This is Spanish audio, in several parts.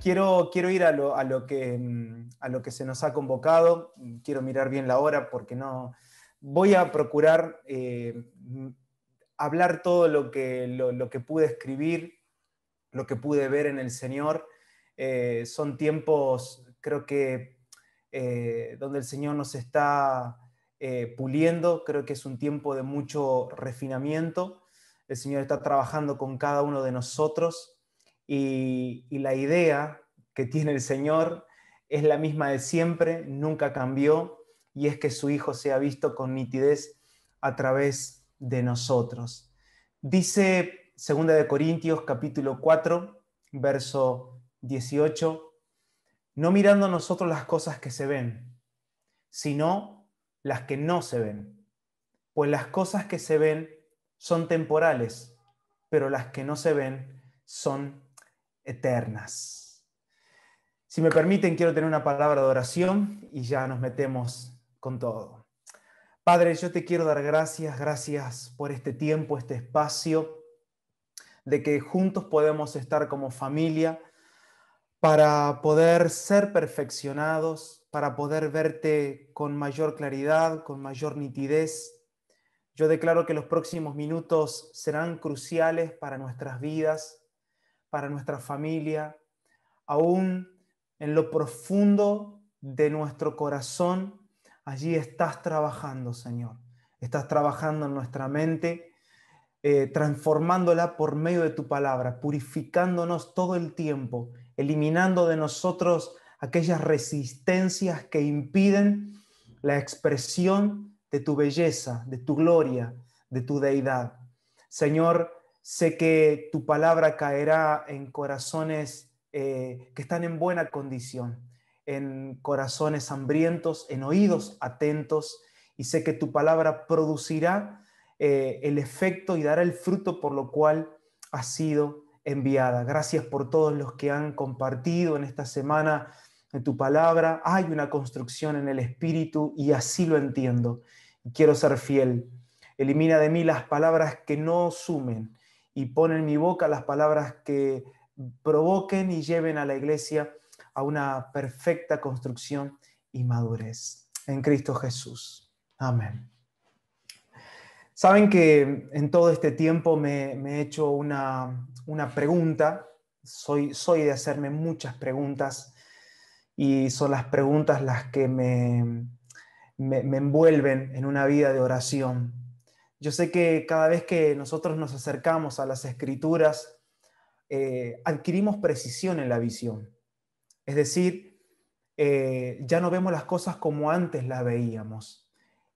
quiero, quiero ir a lo, a lo, que, mm, a lo que se nos ha convocado, quiero mirar bien la hora porque no... Voy a procurar eh, mm, hablar todo lo que, lo, que pude escribir, lo que pude ver en el Señor. Eh, son tiempos, creo que, eh, donde el Señor nos está puliendo, creo que es un tiempo de mucho refinamiento. El Señor está trabajando con cada uno de nosotros y, la idea que tiene el Señor es la misma de siempre, nunca cambió, y es que su Hijo sea visto con nitidez a través de nosotros. Dice 2 de Corintios capítulo 4, verso 18, no mirando nosotros las cosas que se ven, sino las que no se ven, pues las cosas que se ven son temporales, pero las que no se ven son eternas. Si me permiten, quiero tener una palabra de oración y ya nos metemos con todo. Padre, yo te quiero dar gracias, gracias por este tiempo, este espacio, de que juntos podemos estar como familia para poder ser perfeccionados, para poder verte con mayor claridad, con mayor nitidez. Yo declaro que los próximos minutos serán cruciales para nuestras vidas para nuestra familia, aún en lo profundo de nuestro corazón, allí estás trabajando, Señor. Estás trabajando en nuestra mente, eh, transformándola por medio de tu palabra, purificándonos todo el tiempo, eliminando de nosotros aquellas resistencias que impiden la expresión de tu belleza, de tu gloria, de tu deidad. Señor, Sé que tu palabra caerá en corazones eh, que están en buena condición, en corazones hambrientos, en oídos atentos, y sé que tu palabra producirá eh, el efecto y dará el fruto por lo cual ha sido enviada. Gracias por todos los que han compartido en esta semana tu palabra. Hay una construcción en el Espíritu y así lo entiendo. Quiero ser fiel. Elimina de mí las palabras que no sumen y pone en mi boca las palabras que provoquen y lleven a la iglesia a una perfecta construcción y madurez. En Cristo Jesús. Amén. Saben que en todo este tiempo me, he hecho una, pregunta. Soy, soy de hacerme muchas preguntas y son las preguntas las que me envuelven en una vida de oración. Yo sé que cada vez que nosotros nos acercamos a las escrituras, eh, adquirimos precisión en la visión. Es decir, eh, ya no vemos las cosas como antes las veíamos.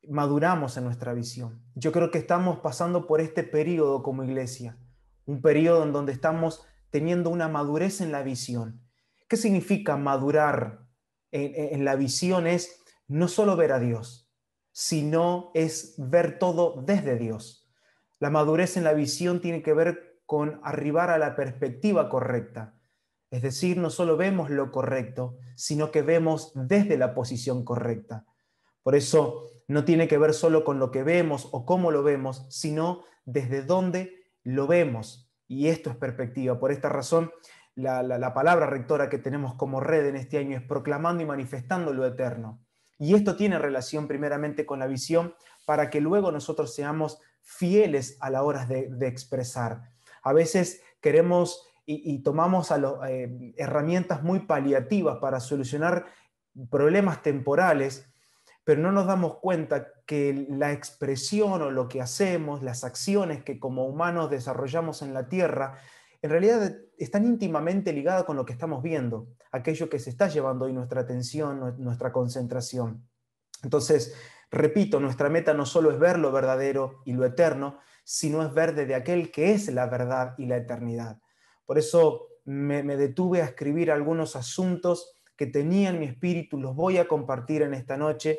Maduramos en nuestra visión. Yo creo que estamos pasando por este periodo como iglesia, un periodo en donde estamos teniendo una madurez en la visión. ¿Qué significa madurar en la visión? Es no solo ver a Dios, sino es ver todo desde Dios. La madurez en la visión tiene que ver con arribar a la perspectiva correcta. Es decir, no solo vemos lo correcto, sino que vemos desde la posición correcta. Por eso no tiene que ver solo con lo que vemos o cómo lo vemos, sino desde dónde lo vemos. Y esto es perspectiva. Por esta razón, la, la palabra rectora que tenemos como red en este año es proclamando y manifestando lo eterno. Y esto tiene relación primeramente con la visión para que luego nosotros seamos fieles a la hora de, expresar. A veces queremos y, tomamos eh, herramientas muy paliativas para solucionar problemas temporales, pero no nos damos cuenta que la expresión o lo que hacemos, las acciones que como humanos desarrollamos en la Tierra, en realidad están íntimamente ligadas con lo que estamos viendo, aquello que se está llevando hoy nuestra atención, nuestra concentración. Entonces, repito, nuestra meta no solo es ver lo verdadero y lo eterno, sino es ver desde aquel que es la verdad y la eternidad. Por eso me, detuve a escribir algunos asuntos que tenía en mi espíritu, los voy a compartir en esta noche.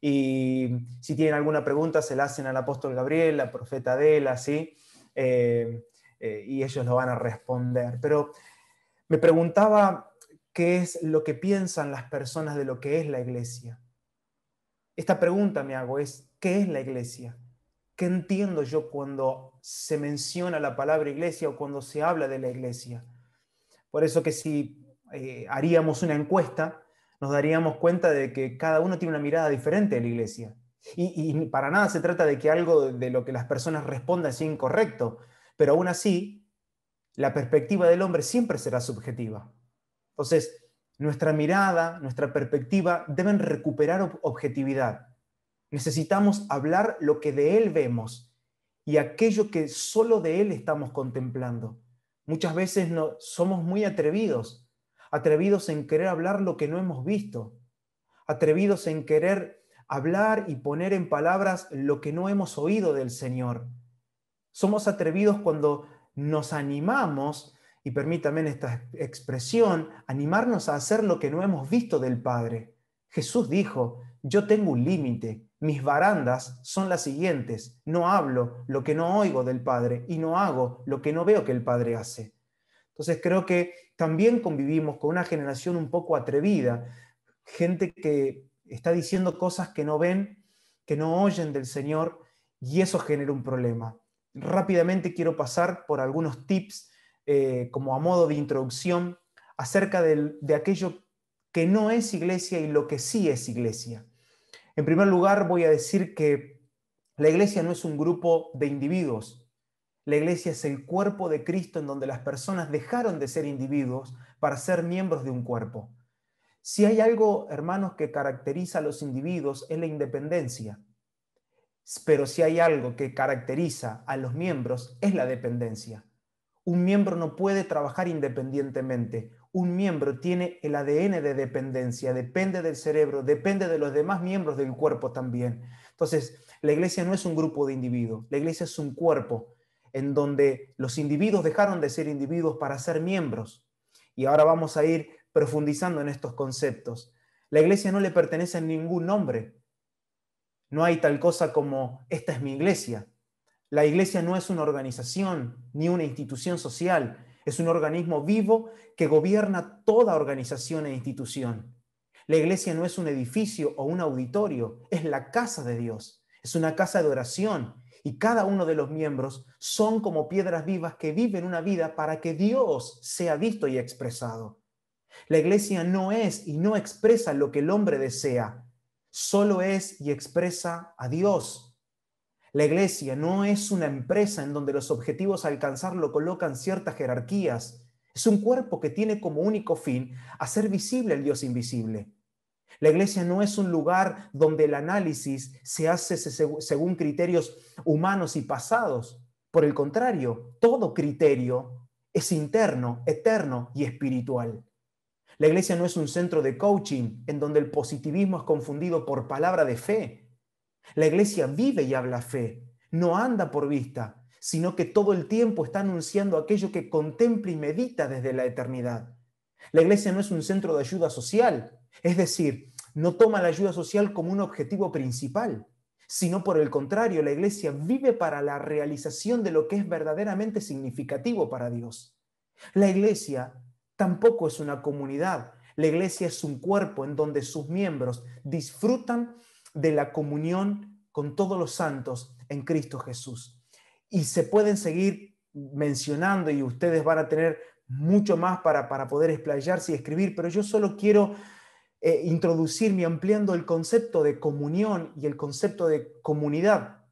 Y si tienen alguna pregunta, se la hacen al apóstol Gabriel, la profeta Adela, ¿sí? Eh, eh, y ellos lo van a responder. Pero me preguntaba qué es lo que piensan las personas de lo que es la iglesia. Esta pregunta me hago es, ¿qué es la iglesia? ¿Qué entiendo yo cuando se menciona la palabra iglesia o cuando se habla de la iglesia? Por eso que si eh, haríamos una encuesta, nos daríamos cuenta de que cada uno tiene una mirada diferente de la iglesia. Y, para nada se trata de que algo de lo que las personas respondan sea incorrecto, pero aún así, la perspectiva del hombre siempre será subjetiva. Entonces, nuestra mirada, nuestra perspectiva deben recuperar objetividad. Necesitamos hablar lo que de él vemos y aquello que solo de él estamos contemplando. Muchas veces no, somos muy atrevidos, atrevidos en querer hablar lo que no hemos visto, atrevidos en querer hablar y poner en palabras lo que no hemos oído del Señor. Somos atrevidos cuando nos animamos, y permítanme esta expresión, animarnos a hacer lo que no hemos visto del Padre. Jesús dijo, yo tengo un límite, mis barandas son las siguientes, no hablo lo que no oigo del Padre y no hago lo que no veo que el Padre hace. Entonces creo que también convivimos con una generación un poco atrevida, gente que está diciendo cosas que no ven, que no oyen del Señor, y eso genera un problema rápidamente quiero pasar por algunos tips eh, como a modo de introducción acerca de aquello que no es iglesia y lo que sí es iglesia. En primer lugar, voy a decir que la iglesia no es un grupo de individuos. La iglesia es el cuerpo de Cristo en donde las personas dejaron de ser individuos para ser miembros de un cuerpo. Si hay algo, hermanos, que caracteriza a los individuos es la independencia. Pero si hay algo que caracteriza a los miembros es la dependencia. Un miembro no puede trabajar independientemente. Un miembro tiene el ADN de dependencia, depende del cerebro, depende de los demás miembros del cuerpo también. Entonces, la iglesia no es un grupo de individuos, la iglesia es un cuerpo en donde los individuos dejaron de ser individuos para ser miembros. Y ahora vamos a ir profundizando en estos conceptos. La iglesia no le pertenece a ningún nombre, no hay tal cosa como esta es mi iglesia. La iglesia no es una organización ni una institución social, es un organismo vivo que gobierna toda organización e institución. La iglesia no es un edificio o un auditorio, es la casa de Dios, es una casa de oración y cada uno de los miembros son como piedras vivas que viven una vida para que Dios sea visto y expresado. La iglesia no es y no expresa lo que el hombre desea, solo es y expresa a Dios. La iglesia no es una empresa en donde los objetivos a alcanzar lo colocan ciertas jerarquías. Es un cuerpo que tiene como único fin hacer visible al Dios invisible. La iglesia no es un lugar donde el análisis se hace según criterios humanos y pasados. Por el contrario, todo criterio es interno, eterno y espiritual. La iglesia no es un centro de coaching en donde el positivismo es confundido por palabra de fe. La iglesia vive y habla fe, no anda por vista, sino que todo el tiempo está anunciando aquello que contempla y medita desde la eternidad. La iglesia no es un centro de ayuda social, es decir, no toma la ayuda social como un objetivo principal, sino por el contrario, la iglesia vive para la realización de lo que es verdaderamente significativo para Dios. La iglesia tampoco es una comunidad. La iglesia es un cuerpo en donde sus miembros disfrutan de la comunión con todos los santos en Cristo Jesús. Y se pueden seguir mencionando y ustedes van a tener mucho más para, para poder explayarse y escribir, pero yo solo quiero eh, introducirme ampliando el concepto de comunión y el concepto de comunidad,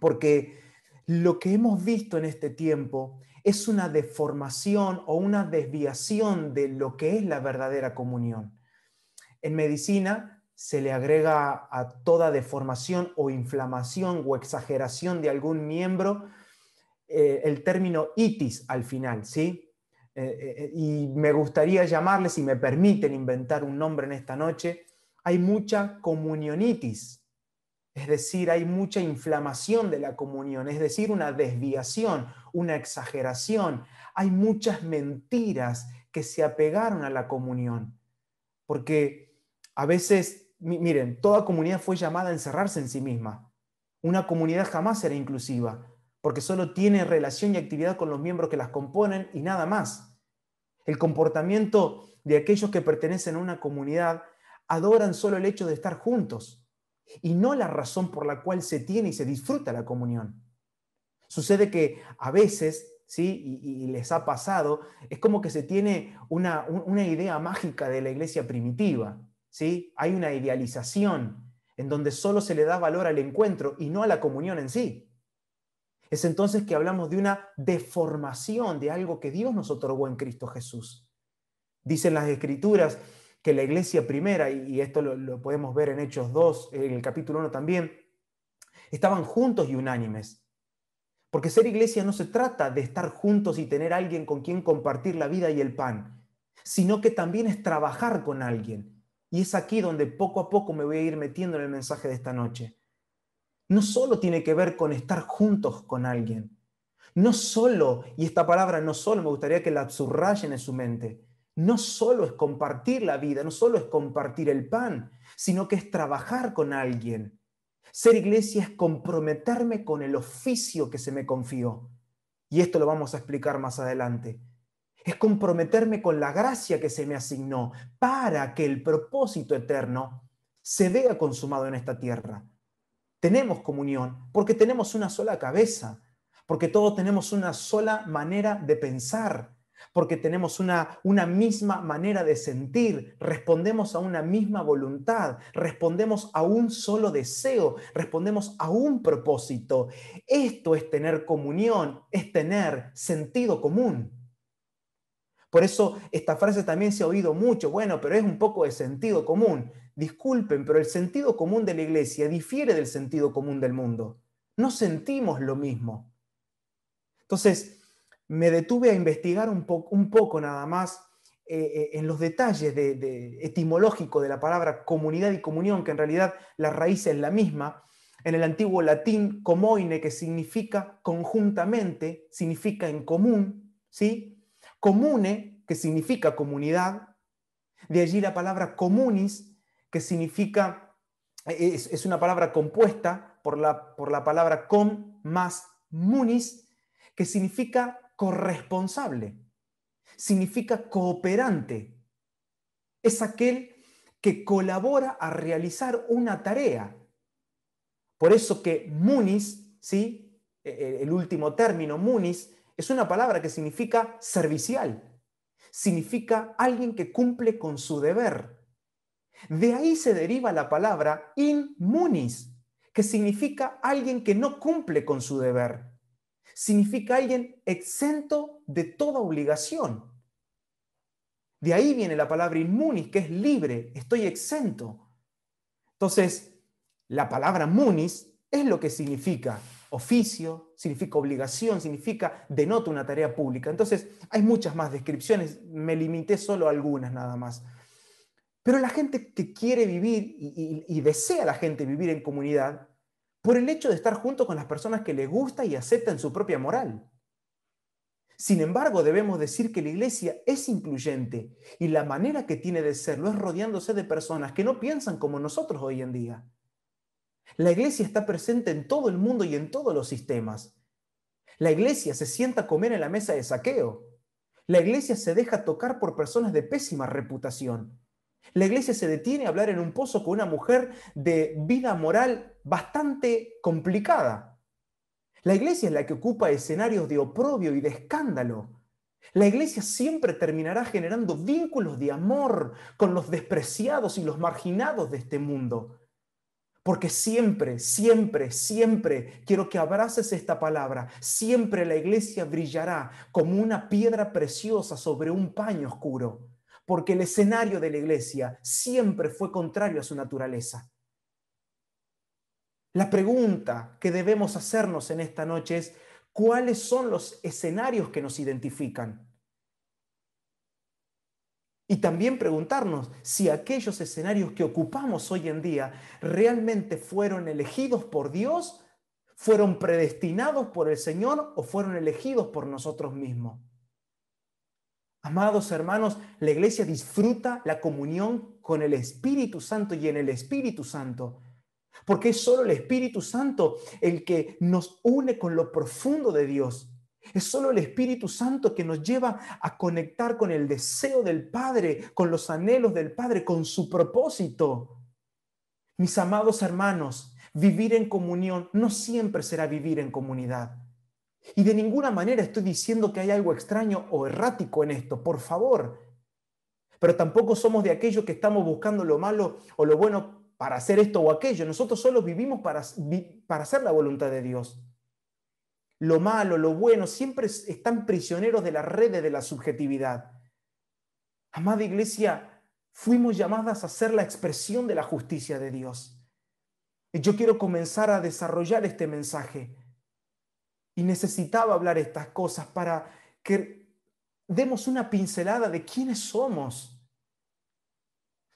porque lo que hemos visto en este tiempo es una deformación o una desviación de lo que es la verdadera comunión. En medicina se le agrega a toda deformación o inflamación o exageración de algún miembro eh, el término itis al final, ¿sí? Eh, eh, y me gustaría llamarle, si me permiten inventar un nombre en esta noche, hay mucha comunionitis, es decir, hay mucha inflamación de la comunión, es decir, una desviación, una exageración. Hay muchas mentiras que se apegaron a la comunión. Porque a veces, miren, toda comunidad fue llamada a encerrarse en sí misma. Una comunidad jamás será inclusiva, porque solo tiene relación y actividad con los miembros que las componen y nada más. El comportamiento de aquellos que pertenecen a una comunidad adoran solo el hecho de estar juntos y no la razón por la cual se tiene y se disfruta la comunión. Sucede que a veces, ¿sí? y, les ha pasado, es como que se tiene una, idea mágica de la iglesia primitiva. ¿sí? Hay una idealización en donde solo se le da valor al encuentro y no a la comunión en sí. Es entonces que hablamos de una deformación de algo que Dios nos otorgó en Cristo Jesús. Dicen las escrituras que la iglesia primera, y esto lo, lo podemos ver en Hechos 2, en el capítulo 1 también, estaban juntos y unánimes, porque ser iglesia no se trata de estar juntos y tener alguien con quien compartir la vida y el pan, sino que también es trabajar con alguien. Y es aquí donde poco a poco me voy a ir metiendo en el mensaje de esta noche. No solo tiene que ver con estar juntos con alguien, no solo, y esta palabra no solo me gustaría que la subrayen en su mente, no solo es compartir la vida, no solo es compartir el pan, sino que es trabajar con alguien. Ser iglesia es comprometerme con el oficio que se me confió. Y esto lo vamos a explicar más adelante. Es comprometerme con la gracia que se me asignó para que el propósito eterno se vea consumado en esta tierra. Tenemos comunión porque tenemos una sola cabeza, porque todos tenemos una sola manera de pensar, porque tenemos una, misma manera de sentir, respondemos a una misma voluntad, respondemos a un solo deseo, respondemos a un propósito. Esto es tener comunión, es tener sentido común. Por eso esta frase también se ha oído mucho, bueno, pero es un poco de sentido común. Disculpen, pero el sentido común de la iglesia difiere del sentido común del mundo. No sentimos lo mismo. Entonces, me detuve a investigar un, poco nada más eh, eh, en los detalles de, de etimológico de la palabra comunidad y comunión, que en realidad la raíz es la misma. En el antiguo latín, comoine, que significa conjuntamente, significa en común, ¿sí? Comune, que significa comunidad. De allí la palabra comunis, que significa, eh, es, una palabra compuesta por la, por la palabra com más munis, que significa corresponsable, significa cooperante. Es aquel que colabora a realizar una tarea. Por eso que munis, ¿sí? E-, e-, el último término, munis, es una palabra que significa servicial. Significa alguien que cumple con su deber. De ahí se deriva la palabra in munis, que significa alguien que no cumple con su deber significa alguien exento de toda obligación. De ahí viene la palabra inmunis, que es libre, estoy exento. Entonces, la palabra munis es lo que significa oficio, significa obligación, significa denota una tarea pública. Entonces, hay muchas más descripciones, me limité solo a algunas nada más. Pero la gente que quiere vivir y, y desea la gente vivir en comunidad, por el hecho de estar junto con las personas que le gusta y aceptan su propia moral. Sin embargo, debemos decir que la iglesia es incluyente y la manera que tiene de serlo es rodeándose de personas que no piensan como nosotros hoy en día. La iglesia está presente en todo el mundo y en todos los sistemas. La iglesia se sienta a comer en la mesa de saqueo. La iglesia se deja tocar por personas de pésima reputación. La iglesia se detiene a hablar en un pozo con una mujer de vida moral bastante complicada. La iglesia es la que ocupa escenarios de oprobio y de escándalo. La iglesia siempre terminará generando vínculos de amor con los despreciados y los marginados de este mundo. Porque siempre, siempre, siempre quiero que abraces esta palabra. Siempre la iglesia brillará como una piedra preciosa sobre un paño oscuro. Porque el escenario de la iglesia siempre fue contrario a su naturaleza. La pregunta que debemos hacernos en esta noche es, ¿cuáles son los escenarios que nos identifican? Y también preguntarnos si aquellos escenarios que ocupamos hoy en día realmente fueron elegidos por Dios, fueron predestinados por el Señor o fueron elegidos por nosotros mismos. Amados hermanos, la iglesia disfruta la comunión con el Espíritu Santo y en el Espíritu Santo. Porque es solo el Espíritu Santo el que nos une con lo profundo de Dios. Es solo el Espíritu Santo que nos lleva a conectar con el deseo del Padre, con los anhelos del Padre, con su propósito. Mis amados hermanos, vivir en comunión no siempre será vivir en comunidad. Y de ninguna manera estoy diciendo que hay algo extraño o errático en esto, por favor. Pero tampoco somos de aquellos que estamos buscando lo malo o lo bueno para hacer esto o aquello. Nosotros solo vivimos para, para hacer la voluntad de Dios. Lo malo, lo bueno, siempre están prisioneros de las redes de la subjetividad. Amada iglesia, fuimos llamadas a ser la expresión de la justicia de Dios. Yo quiero comenzar a desarrollar este mensaje y necesitaba hablar estas cosas para que demos una pincelada de quiénes somos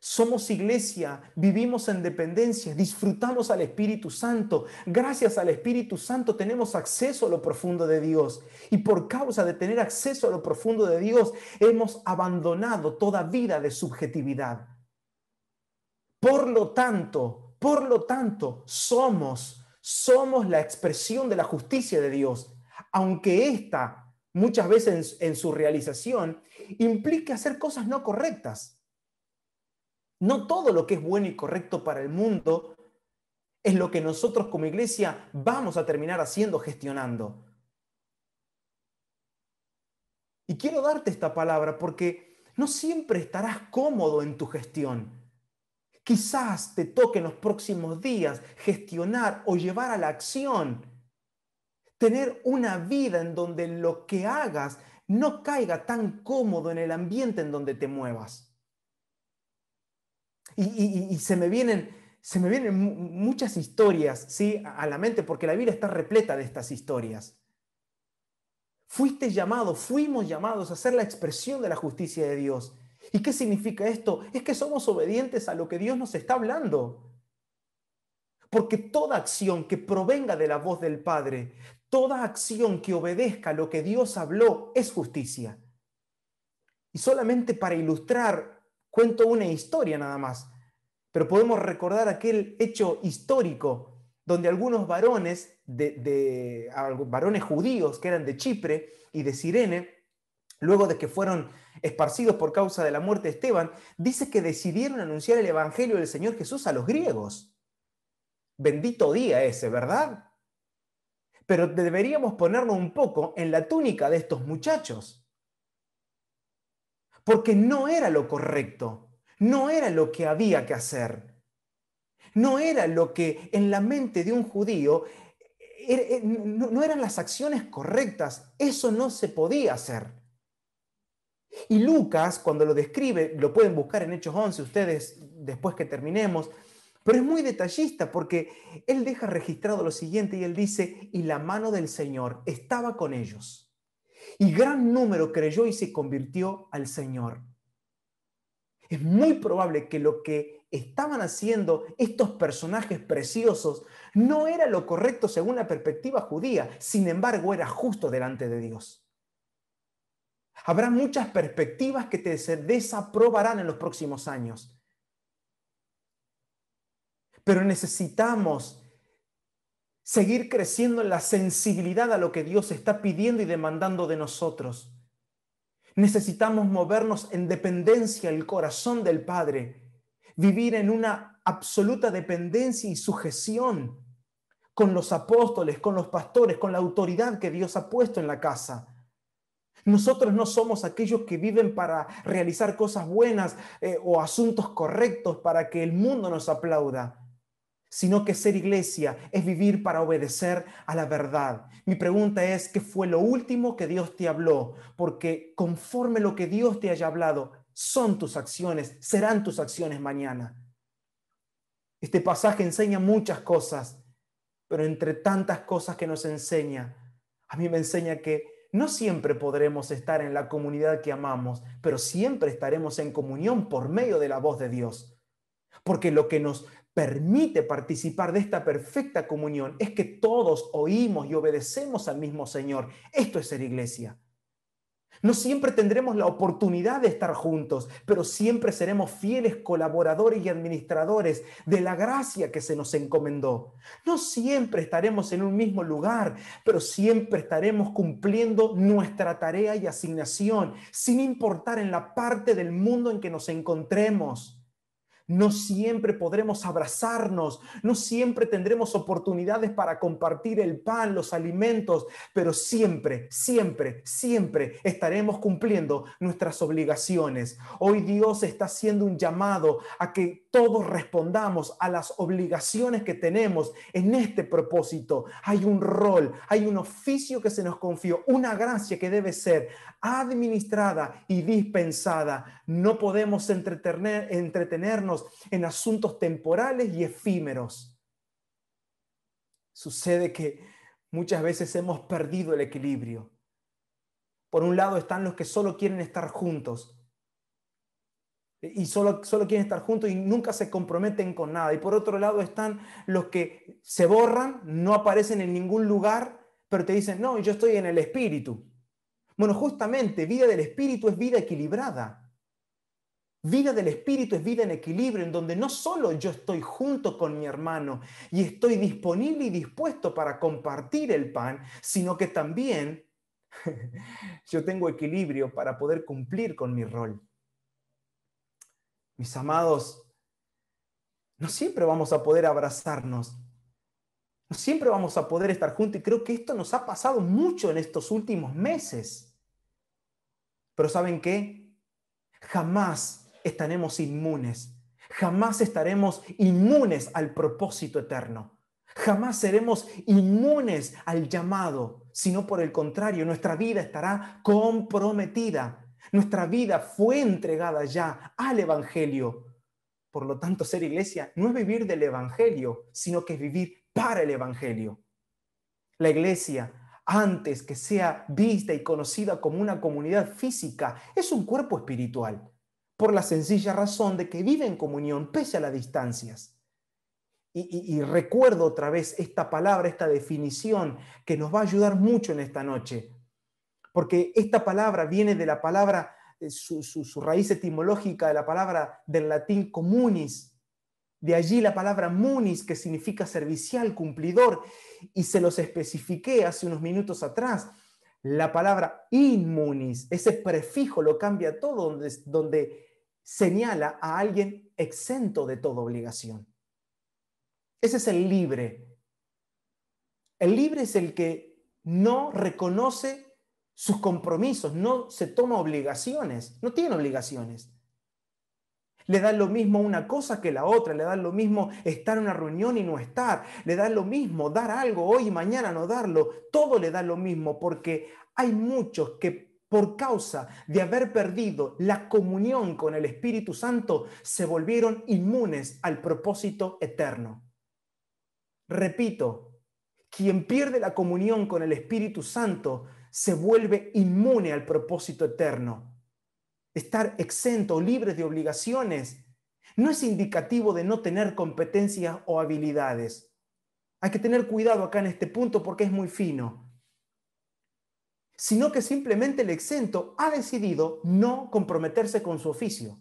somos iglesia, vivimos en dependencia, disfrutamos al Espíritu Santo. Gracias al Espíritu Santo tenemos acceso a lo profundo de Dios. Y por causa de tener acceso a lo profundo de Dios, hemos abandonado toda vida de subjetividad. Por lo tanto, por lo tanto, somos, somos la expresión de la justicia de Dios, aunque esta muchas veces en, en su realización implique hacer cosas no correctas. No todo lo que es bueno y correcto para el mundo es lo que nosotros como iglesia vamos a terminar haciendo, gestionando. Y quiero darte esta palabra porque no siempre estarás cómodo en tu gestión. Quizás te toque en los próximos días gestionar o llevar a la acción, tener una vida en donde lo que hagas no caiga tan cómodo en el ambiente en donde te muevas. Y, se me vienen, se me vienen muchas historias ¿sí? a la mente, porque la vida está repleta de estas historias. Fuiste llamado, fuimos llamados a ser la expresión de la justicia de Dios. ¿Y qué significa esto? Es que somos obedientes a lo que Dios nos está hablando. Porque toda acción que provenga de la voz del Padre, toda acción que obedezca a lo que Dios habló, es justicia. Y solamente para ilustrar cuento una historia nada más, pero podemos recordar aquel hecho histórico donde algunos varones, de, varones judíos que eran de Chipre y de Sirene, luego de que fueron esparcidos por causa de la muerte de Esteban, dice que decidieron anunciar el Evangelio del Señor Jesús a los griegos. Bendito día ese, ¿verdad? Pero deberíamos ponernos un poco en la túnica de estos muchachos porque no era lo correcto, no era lo que había que hacer, no era lo que en la mente de un judío, er, er, no eran las acciones correctas, eso no se podía hacer. Y Lucas, cuando lo describe, lo pueden buscar en Hechos 11 ustedes después que terminemos, pero es muy detallista porque él deja registrado lo siguiente y él dice, y la mano del Señor estaba con ellos y gran número creyó y se convirtió al Señor. Es muy probable que lo que estaban haciendo estos personajes preciosos no era lo correcto según la perspectiva judía, sin embargo era justo delante de Dios. Habrá muchas perspectivas que te desaprobarán en los próximos años. Pero necesitamos seguir creciendo en la sensibilidad a lo que Dios está pidiendo y demandando de nosotros. Necesitamos movernos en dependencia al corazón del Padre, vivir en una absoluta dependencia y sujeción con los apóstoles, con los pastores, con la autoridad que Dios ha puesto en la casa. Nosotros no somos aquellos que viven para realizar cosas buenas eh, o asuntos correctos para que el mundo nos aplauda sino que ser iglesia es vivir para obedecer a la verdad. Mi pregunta es, ¿qué fue lo último que Dios te habló? Porque conforme lo que Dios te haya hablado, son tus acciones, serán tus acciones mañana. Este pasaje enseña muchas cosas, pero entre tantas cosas que nos enseña, a mí me enseña que no siempre podremos estar en la comunidad que amamos, pero siempre estaremos en comunión por medio de la voz de Dios. Porque lo que nos permite participar de esta perfecta comunión es que todos oímos y obedecemos al mismo Señor. Esto es ser iglesia. No siempre tendremos la oportunidad de estar juntos, pero siempre seremos fieles colaboradores y administradores de la gracia que se nos encomendó. No siempre estaremos en un mismo lugar, pero siempre estaremos cumpliendo nuestra tarea y asignación, sin importar en la parte del mundo en que nos encontremos. No siempre podremos abrazarnos, no siempre tendremos oportunidades para compartir el pan, los alimentos, pero siempre, siempre, siempre estaremos cumpliendo nuestras obligaciones. Hoy Dios está haciendo un llamado a que todos respondamos a las obligaciones que tenemos en este propósito. Hay un rol, hay un oficio que se nos confió, una gracia que debe ser administrada y dispensada. No podemos entretenernos en asuntos temporales y efímeros. Sucede que muchas veces hemos perdido el equilibrio. Por un lado están los que solo quieren estar juntos y solo, solo quieren estar juntos y nunca se comprometen con nada. Y por otro lado están los que se borran, no aparecen en ningún lugar, pero te dicen, no, yo estoy en el espíritu. Bueno, justamente vida del Espíritu es vida equilibrada. Vida del Espíritu es vida en equilibrio, en donde no solo yo estoy junto con mi hermano y estoy disponible y dispuesto para compartir el pan, sino que también yo tengo equilibrio para poder cumplir con mi rol. Mis amados, no siempre vamos a poder abrazarnos, no siempre vamos a poder estar juntos y creo que esto nos ha pasado mucho en estos últimos meses. Pero ¿saben qué? Jamás estaremos inmunes. Jamás estaremos inmunes al propósito eterno. Jamás seremos inmunes al llamado, sino por el contrario, nuestra vida estará comprometida. Nuestra vida fue entregada ya al Evangelio. Por lo tanto, ser iglesia no es vivir del Evangelio, sino que es vivir para el Evangelio. La iglesia antes que sea vista y conocida como una comunidad física, es un cuerpo espiritual, por la sencilla razón de que vive en comunión pese a las distancias. Y, recuerdo otra vez esta palabra, esta definición que nos va a ayudar mucho en esta noche, porque esta palabra viene de la palabra, eh, su, su raíz etimológica de la palabra del latín comunis, de allí la palabra munis, que significa servicial, cumplidor, y se los especifiqué hace unos minutos atrás. La palabra inmunis, ese prefijo lo cambia todo, donde, donde señala a alguien exento de toda obligación. Ese es el libre. El libre es el que no reconoce sus compromisos, no se toma obligaciones, no tiene obligaciones. Le da lo mismo una cosa que la otra, le da lo mismo estar en una reunión y no estar, le da lo mismo dar algo hoy y mañana no darlo, todo le da lo mismo porque hay muchos que por causa de haber perdido la comunión con el Espíritu Santo se volvieron inmunes al propósito eterno. Repito, quien pierde la comunión con el Espíritu Santo se vuelve inmune al propósito eterno estar exento, o libre de obligaciones, no es indicativo de no tener competencias o habilidades. Hay que tener cuidado acá en este punto porque es muy fino. Sino que simplemente el exento ha decidido no comprometerse con su oficio.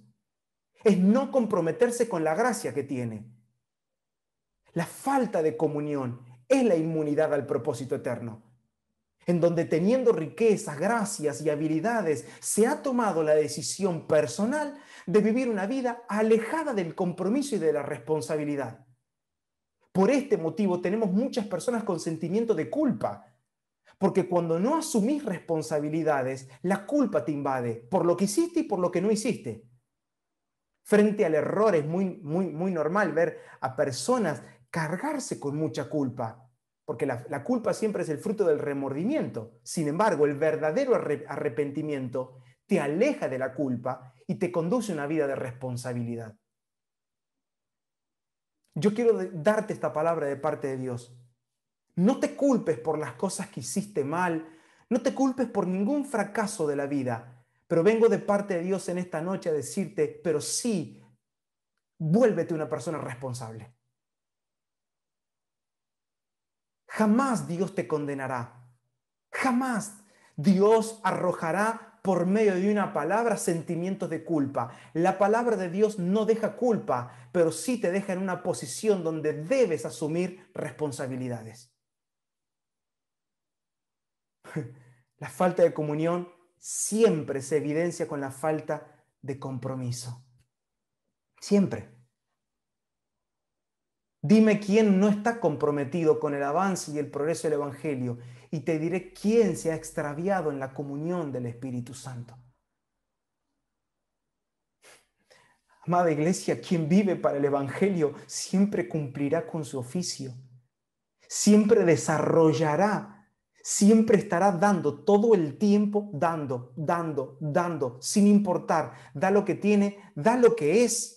Es no comprometerse con la gracia que tiene. La falta de comunión es la inmunidad al propósito eterno en donde teniendo riquezas, gracias y habilidades, se ha tomado la decisión personal de vivir una vida alejada del compromiso y de la responsabilidad. Por este motivo tenemos muchas personas con sentimiento de culpa, porque cuando no asumís responsabilidades, la culpa te invade por lo que hiciste y por lo que no hiciste. Frente al error es muy, muy, muy normal ver a personas cargarse con mucha culpa porque la, culpa siempre es el fruto del remordimiento. Sin embargo, el verdadero arrepentimiento te aleja de la culpa y te conduce a una vida de responsabilidad. Yo quiero darte esta palabra de parte de Dios. No te culpes por las cosas que hiciste mal, no te culpes por ningún fracaso de la vida, pero vengo de parte de Dios en esta noche a decirte, pero sí, vuélvete una persona responsable. Jamás Dios te condenará. Jamás Dios arrojará por medio de una palabra sentimientos de culpa. La palabra de Dios no deja culpa, pero sí te deja en una posición donde debes asumir responsabilidades. La falta de comunión siempre se evidencia con la falta de compromiso. Siempre. Dime quién no está comprometido con el avance y el progreso del Evangelio y te diré quién se ha extraviado en la comunión del Espíritu Santo. Amada iglesia, quien vive para el Evangelio siempre cumplirá con su oficio, siempre desarrollará, siempre estará dando todo el tiempo, dando, dando, dando, sin importar, da lo que tiene, da lo que es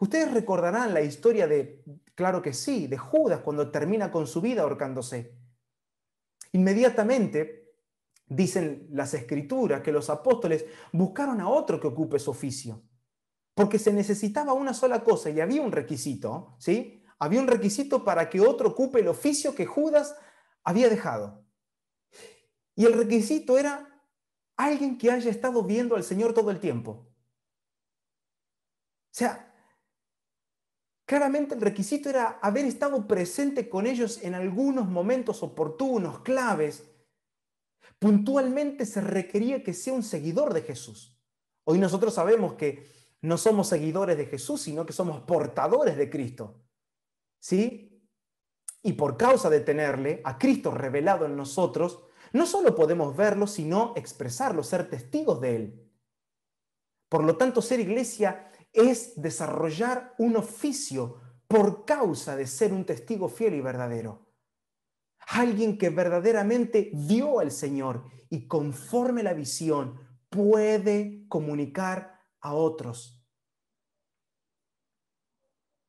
Ustedes recordarán la historia de, claro que sí, de Judas cuando termina con su vida ahorcándose. Inmediatamente dicen las escrituras que los apóstoles buscaron a otro que ocupe su oficio, porque se necesitaba una sola cosa y había un requisito, ¿sí? Había un requisito para que otro ocupe el oficio que Judas había dejado. Y el requisito era alguien que haya estado viendo al Señor todo el tiempo. O sea, Claramente el requisito era haber estado presente con ellos en algunos momentos oportunos, claves. Puntualmente se requería que sea un seguidor de Jesús. Hoy nosotros sabemos que no somos seguidores de Jesús, sino que somos portadores de Cristo. ¿Sí? Y por causa de tenerle a Cristo revelado en nosotros, no solo podemos verlo, sino expresarlo, ser testigos de él. Por lo tanto, ser iglesia es desarrollar un oficio por causa de ser un testigo fiel y verdadero. Alguien que verdaderamente vio al Señor y conforme la visión puede comunicar a otros.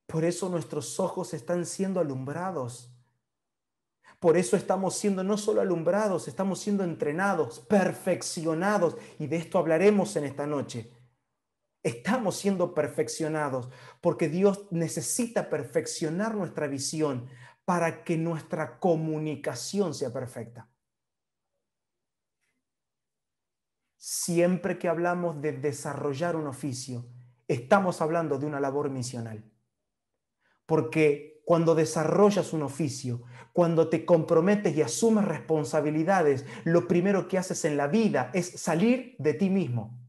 Por eso nuestros ojos están siendo alumbrados. Por eso estamos siendo no solo alumbrados, estamos siendo entrenados, perfeccionados. Y de esto hablaremos en esta noche. Estamos siendo perfeccionados porque Dios necesita perfeccionar nuestra visión para que nuestra comunicación sea perfecta. Siempre que hablamos de desarrollar un oficio, estamos hablando de una labor misional. Porque cuando desarrollas un oficio, cuando te comprometes y asumes responsabilidades, lo primero que haces en la vida es salir de ti mismo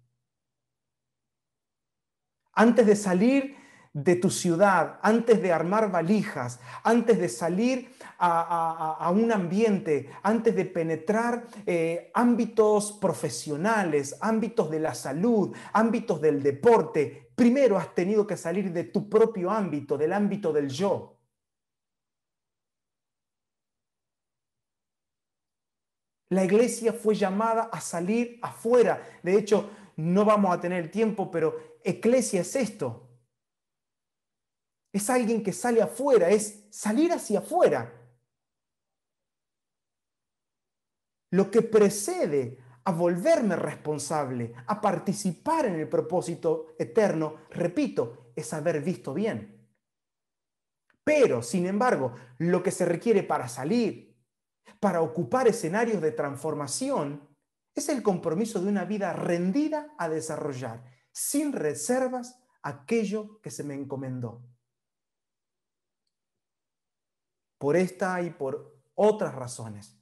antes de salir de tu ciudad, antes de armar valijas, antes de salir a, un ambiente, antes de penetrar eh, ámbitos profesionales, ámbitos de la salud, ámbitos del deporte, primero has tenido que salir de tu propio ámbito, del ámbito del yo. La iglesia fue llamada a salir afuera. De hecho, no vamos a tener tiempo, pero eclesia es esto. Es alguien que sale afuera, es salir hacia afuera. Lo que precede a volverme responsable, a participar en el propósito eterno, repito, es haber visto bien. Pero, sin embargo, lo que se requiere para salir, para ocupar escenarios de transformación, es el compromiso de una vida rendida a desarrollar sin reservas aquello que se me encomendó. Por esta y por otras razones,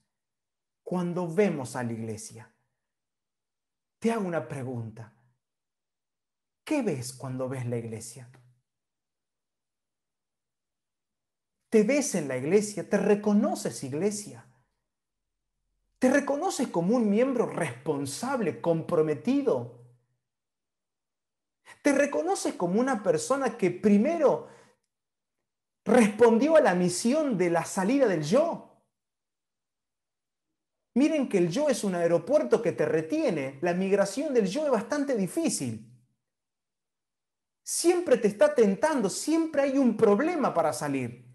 cuando vemos a la iglesia, te hago una pregunta. ¿Qué ves cuando ves la iglesia? Te ves en la iglesia, te reconoces iglesia. Te reconoces como un miembro responsable, comprometido, te reconoces como una persona que primero respondió a la misión de la salida del yo. Miren que el yo es un aeropuerto que te retiene. La migración del yo es bastante difícil. Siempre te está tentando, siempre hay un problema para salir.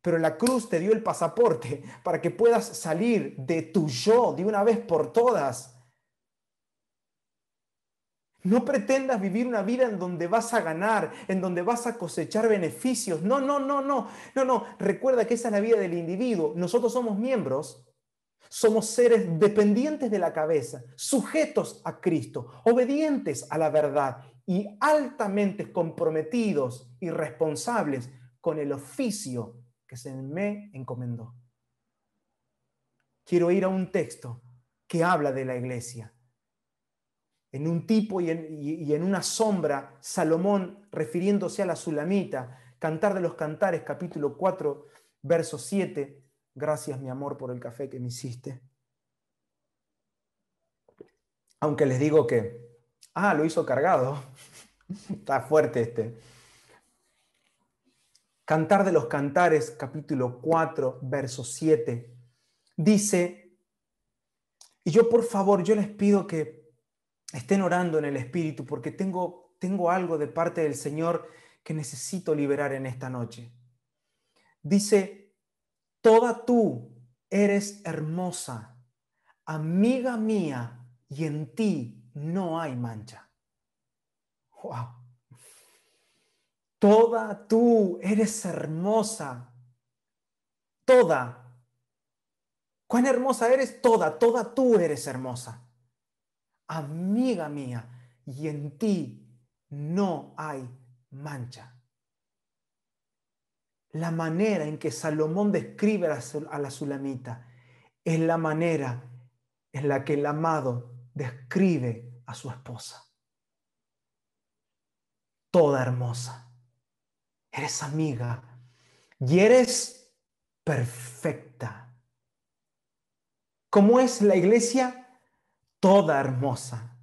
Pero la cruz te dio el pasaporte para que puedas salir de tu yo de una vez por todas no pretendas vivir una vida en donde vas a ganar, en donde vas a cosechar beneficios. No, no, no, no, no, no. Recuerda que esa es la vida del individuo. Nosotros somos miembros, somos seres dependientes de la cabeza, sujetos a Cristo, obedientes a la verdad y altamente comprometidos y responsables con el oficio que se me encomendó. Quiero ir a un texto que habla de la iglesia en un tipo y en, una sombra, Salomón refiriéndose a la Sulamita, Cantar de los Cantares, capítulo 4, verso 7, gracias mi amor por el café que me hiciste. Aunque les digo que, ah, lo hizo cargado, está fuerte este. Cantar de los Cantares, capítulo 4, verso 7, dice, y yo por favor, yo les pido que estén orando en el Espíritu porque tengo, tengo algo de parte del Señor que necesito liberar en esta noche. Dice, toda tú eres hermosa, amiga mía, y en ti no hay mancha. ¡Wow! Toda tú eres hermosa. Toda. ¿Cuán hermosa eres? Toda, toda tú eres hermosa amiga mía, y en ti no hay mancha. La manera en que Salomón describe a la sulamita es la manera en la que el amado describe a su esposa. Toda hermosa. Eres amiga y eres perfecta. ¿Cómo es la iglesia? toda hermosa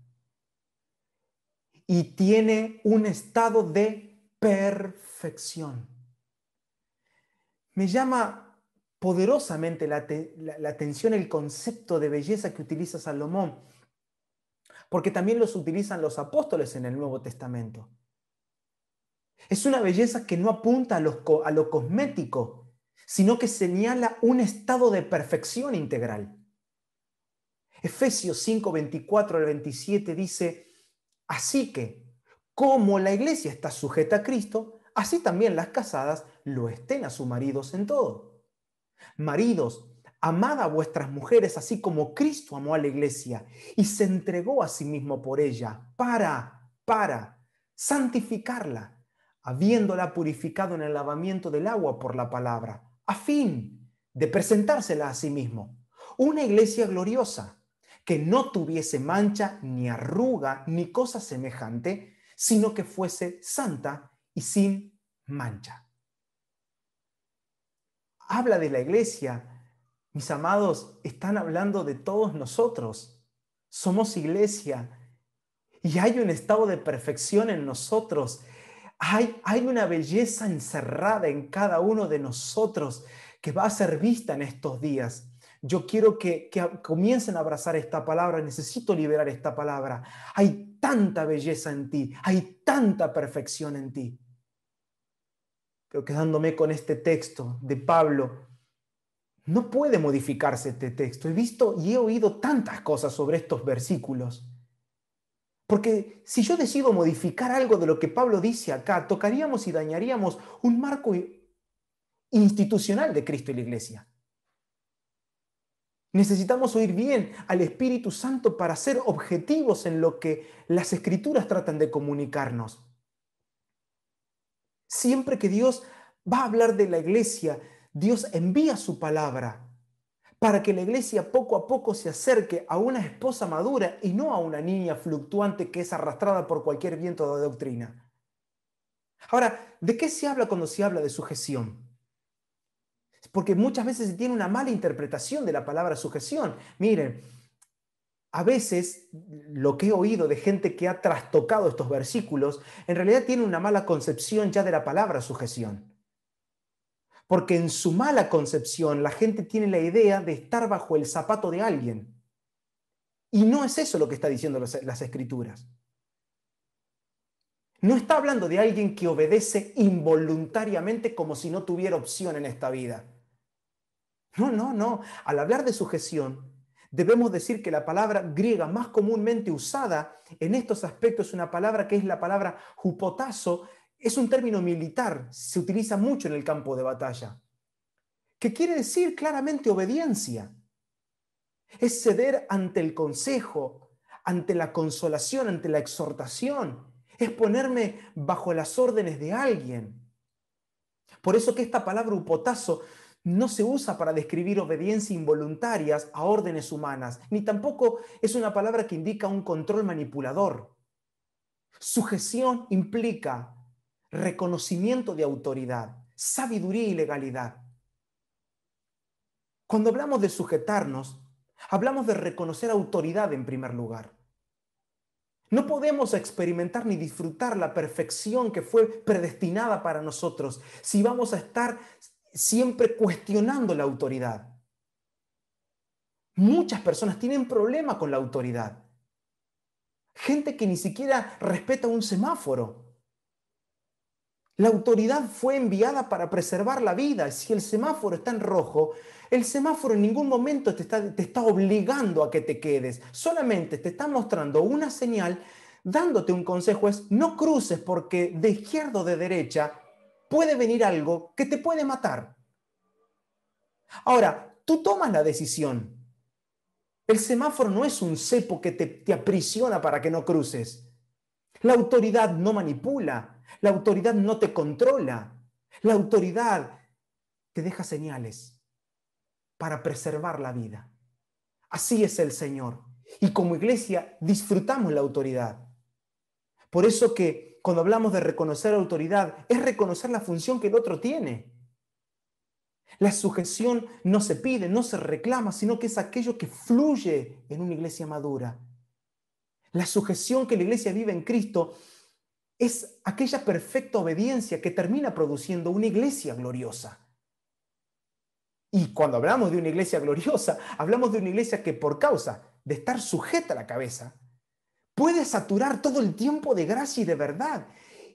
y tiene un estado de perfección. Me llama poderosamente la, atención el concepto de belleza que utiliza Salomón, porque también los utilizan los apóstoles en el Nuevo Testamento. Es una belleza que no apunta a lo cosmético, sino que señala un estado de perfección integral. Efesios 5, 24 al 27 dice, así que, como la iglesia está sujeta a Cristo, así también las casadas lo estén a sus maridos en todo. Maridos, amad a vuestras mujeres así como Cristo amó a la iglesia y se entregó a sí mismo por ella, para, para, santificarla, habiéndola purificado en el lavamiento del agua por la palabra, a fin de presentársela a sí mismo. Una iglesia gloriosa que no tuviese mancha, ni arruga, ni cosa semejante, sino que fuese santa y sin mancha. Habla de la iglesia. Mis amados, están hablando de todos nosotros. Somos iglesia y hay un estado de perfección en nosotros. Hay, hay una belleza encerrada en cada uno de nosotros que va a ser vista en estos días. Yo quiero que, comiencen a abrazar esta palabra, necesito liberar esta palabra. Hay tanta belleza en ti, hay tanta perfección en ti. Pero quedándome con este texto de Pablo, no puede modificarse este texto. He visto y he oído tantas cosas sobre estos versículos. Porque si yo decido modificar algo de lo que Pablo dice acá, tocaríamos y dañaríamos un marco institucional de Cristo y la Iglesia. Necesitamos oír bien al Espíritu Santo para ser objetivos en lo que las escrituras tratan de comunicarnos. Siempre que Dios va a hablar de la iglesia, Dios envía su palabra para que la iglesia poco a poco se acerque a una esposa madura y no a una niña fluctuante que es arrastrada por cualquier viento de doctrina. Ahora, ¿de qué se habla cuando se habla de sujeción? porque muchas veces se tiene una mala interpretación de la palabra sujeción. Miren, a veces lo que he oído de gente que ha trastocado estos versículos, en realidad tiene una mala concepción ya de la palabra sujeción. Porque en su mala concepción la gente tiene la idea de estar bajo el zapato de alguien. Y no es eso lo que está diciendo las escrituras. No está hablando de alguien que obedece involuntariamente como si no tuviera opción en esta vida. No, no, no. Al hablar de sujeción, debemos decir que la palabra griega más comúnmente usada en estos aspectos es una palabra que es la palabra jupotazo, es un término militar, se utiliza mucho en el campo de batalla, que quiere decir claramente obediencia. Es ceder ante el consejo, ante la consolación, ante la exhortación, es ponerme bajo las órdenes de alguien. Por eso que esta palabra hupotazo no se usa para describir obediencia involuntarias a órdenes humanas, ni tampoco es una palabra que indica un control manipulador. Sujeción implica reconocimiento de autoridad, sabiduría y legalidad. Cuando hablamos de sujetarnos, hablamos de reconocer autoridad en primer lugar. No podemos experimentar ni disfrutar la perfección que fue predestinada para nosotros si vamos a estar siempre cuestionando la autoridad. Muchas personas tienen problemas con la autoridad. Gente que ni siquiera respeta un semáforo. La autoridad fue enviada para preservar la vida. Si el semáforo está en rojo, el semáforo en ningún momento te está, te está obligando a que te quedes. Solamente te está mostrando una señal dándote un consejo es no cruces porque de izquierda o de derecha puede venir algo que te puede matar. Ahora, tú tomas la decisión. El semáforo no es un cepo que te, aprisiona para que no cruces. La autoridad no manipula, la autoridad no te controla, la autoridad te deja señales para preservar la vida. Así es el Señor. Y como iglesia disfrutamos la autoridad. Por eso que cuando hablamos de reconocer autoridad, es reconocer la función que el otro tiene. La sujeción no se pide, no se reclama, sino que es aquello que fluye en una iglesia madura. La sujeción que la iglesia vive en Cristo es aquella perfecta obediencia que termina produciendo una iglesia gloriosa. Y cuando hablamos de una iglesia gloriosa, hablamos de una iglesia que por causa de estar sujeta a la cabeza, puede saturar todo el tiempo de gracia y de verdad.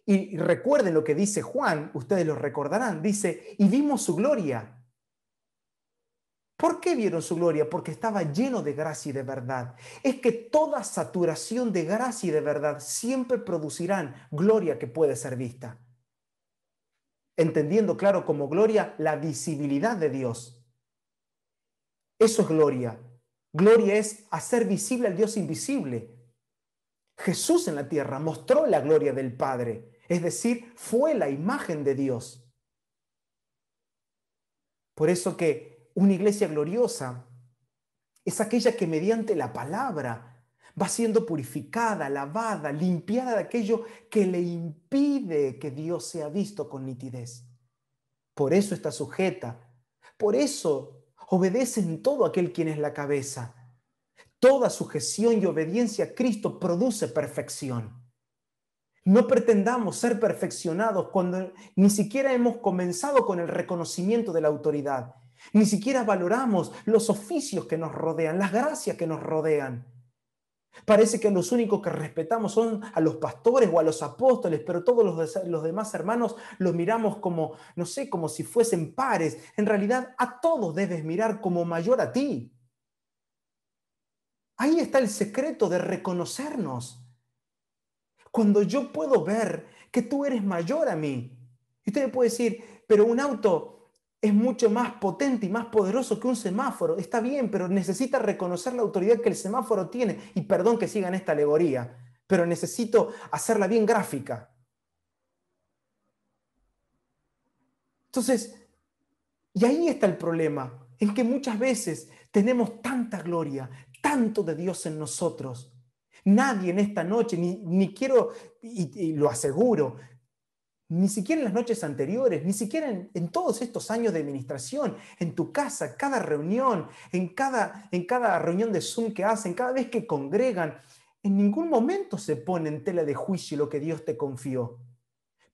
Y recuerden lo que dice Juan, ustedes lo recordarán, dice, y vimos su gloria. ¿Por qué vieron su gloria? Porque estaba lleno de gracia y de verdad. Es que toda saturación de gracia y de verdad siempre producirán gloria que puede ser vista. Entendiendo, claro, como gloria la visibilidad de Dios. Eso es gloria. Gloria es hacer visible al Dios invisible. Jesús en la tierra mostró la gloria del Padre, es decir, fue la imagen de Dios. Por eso que una iglesia gloriosa es aquella que mediante la palabra va siendo purificada, lavada, limpiada de aquello que le impide que Dios sea visto con nitidez. Por eso está sujeta, por eso obedece en todo aquel quien es la cabeza Toda sujeción y obediencia a Cristo produce perfección. No pretendamos ser perfeccionados cuando ni siquiera hemos comenzado con el reconocimiento de la autoridad. Ni siquiera valoramos los oficios que nos rodean, las gracias que nos rodean. Parece que los únicos que respetamos son a los pastores o a los apóstoles, pero todos los, demás hermanos los miramos como, no sé, como si fuesen pares. En realidad, a todos debes mirar como mayor a ti. Ahí está el secreto de reconocernos. Cuando yo puedo ver que tú eres mayor a mí. Y usted me puede decir, pero un auto es mucho más potente y más poderoso que un semáforo. Está bien, pero necesita reconocer la autoridad que el semáforo tiene. Y perdón que sigan esta alegoría, pero necesito hacerla bien gráfica. Entonces, y ahí está el problema, en que muchas veces tenemos tanta gloria, tanto de Dios en nosotros. Nadie en esta noche, ni, quiero, y, lo aseguro, ni siquiera en las noches anteriores, ni siquiera en, todos estos años de administración, en tu casa, cada reunión, en cada, en cada reunión de Zoom que hacen, cada vez que congregan, en ningún momento se pone en tela de juicio lo que Dios te confió.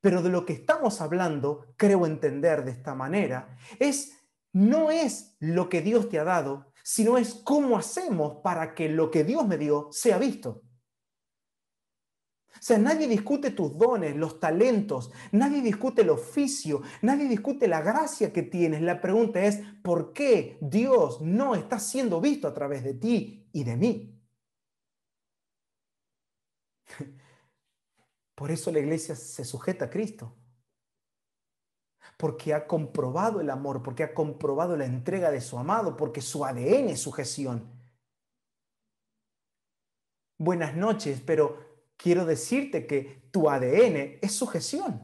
Pero de lo que estamos hablando, creo entender de esta manera, es no es lo que Dios te ha dado, sino es cómo hacemos para que lo que Dios me dio sea visto. O sea, nadie discute tus dones, los talentos, nadie discute el oficio, nadie discute la gracia que tienes. La pregunta es, ¿por qué Dios no está siendo visto a través de ti y de mí? Por eso la iglesia se sujeta a Cristo porque ha comprobado el amor, porque ha comprobado la entrega de su amado, porque su ADN es sujeción. Buenas noches, pero quiero decirte que tu ADN es sujeción,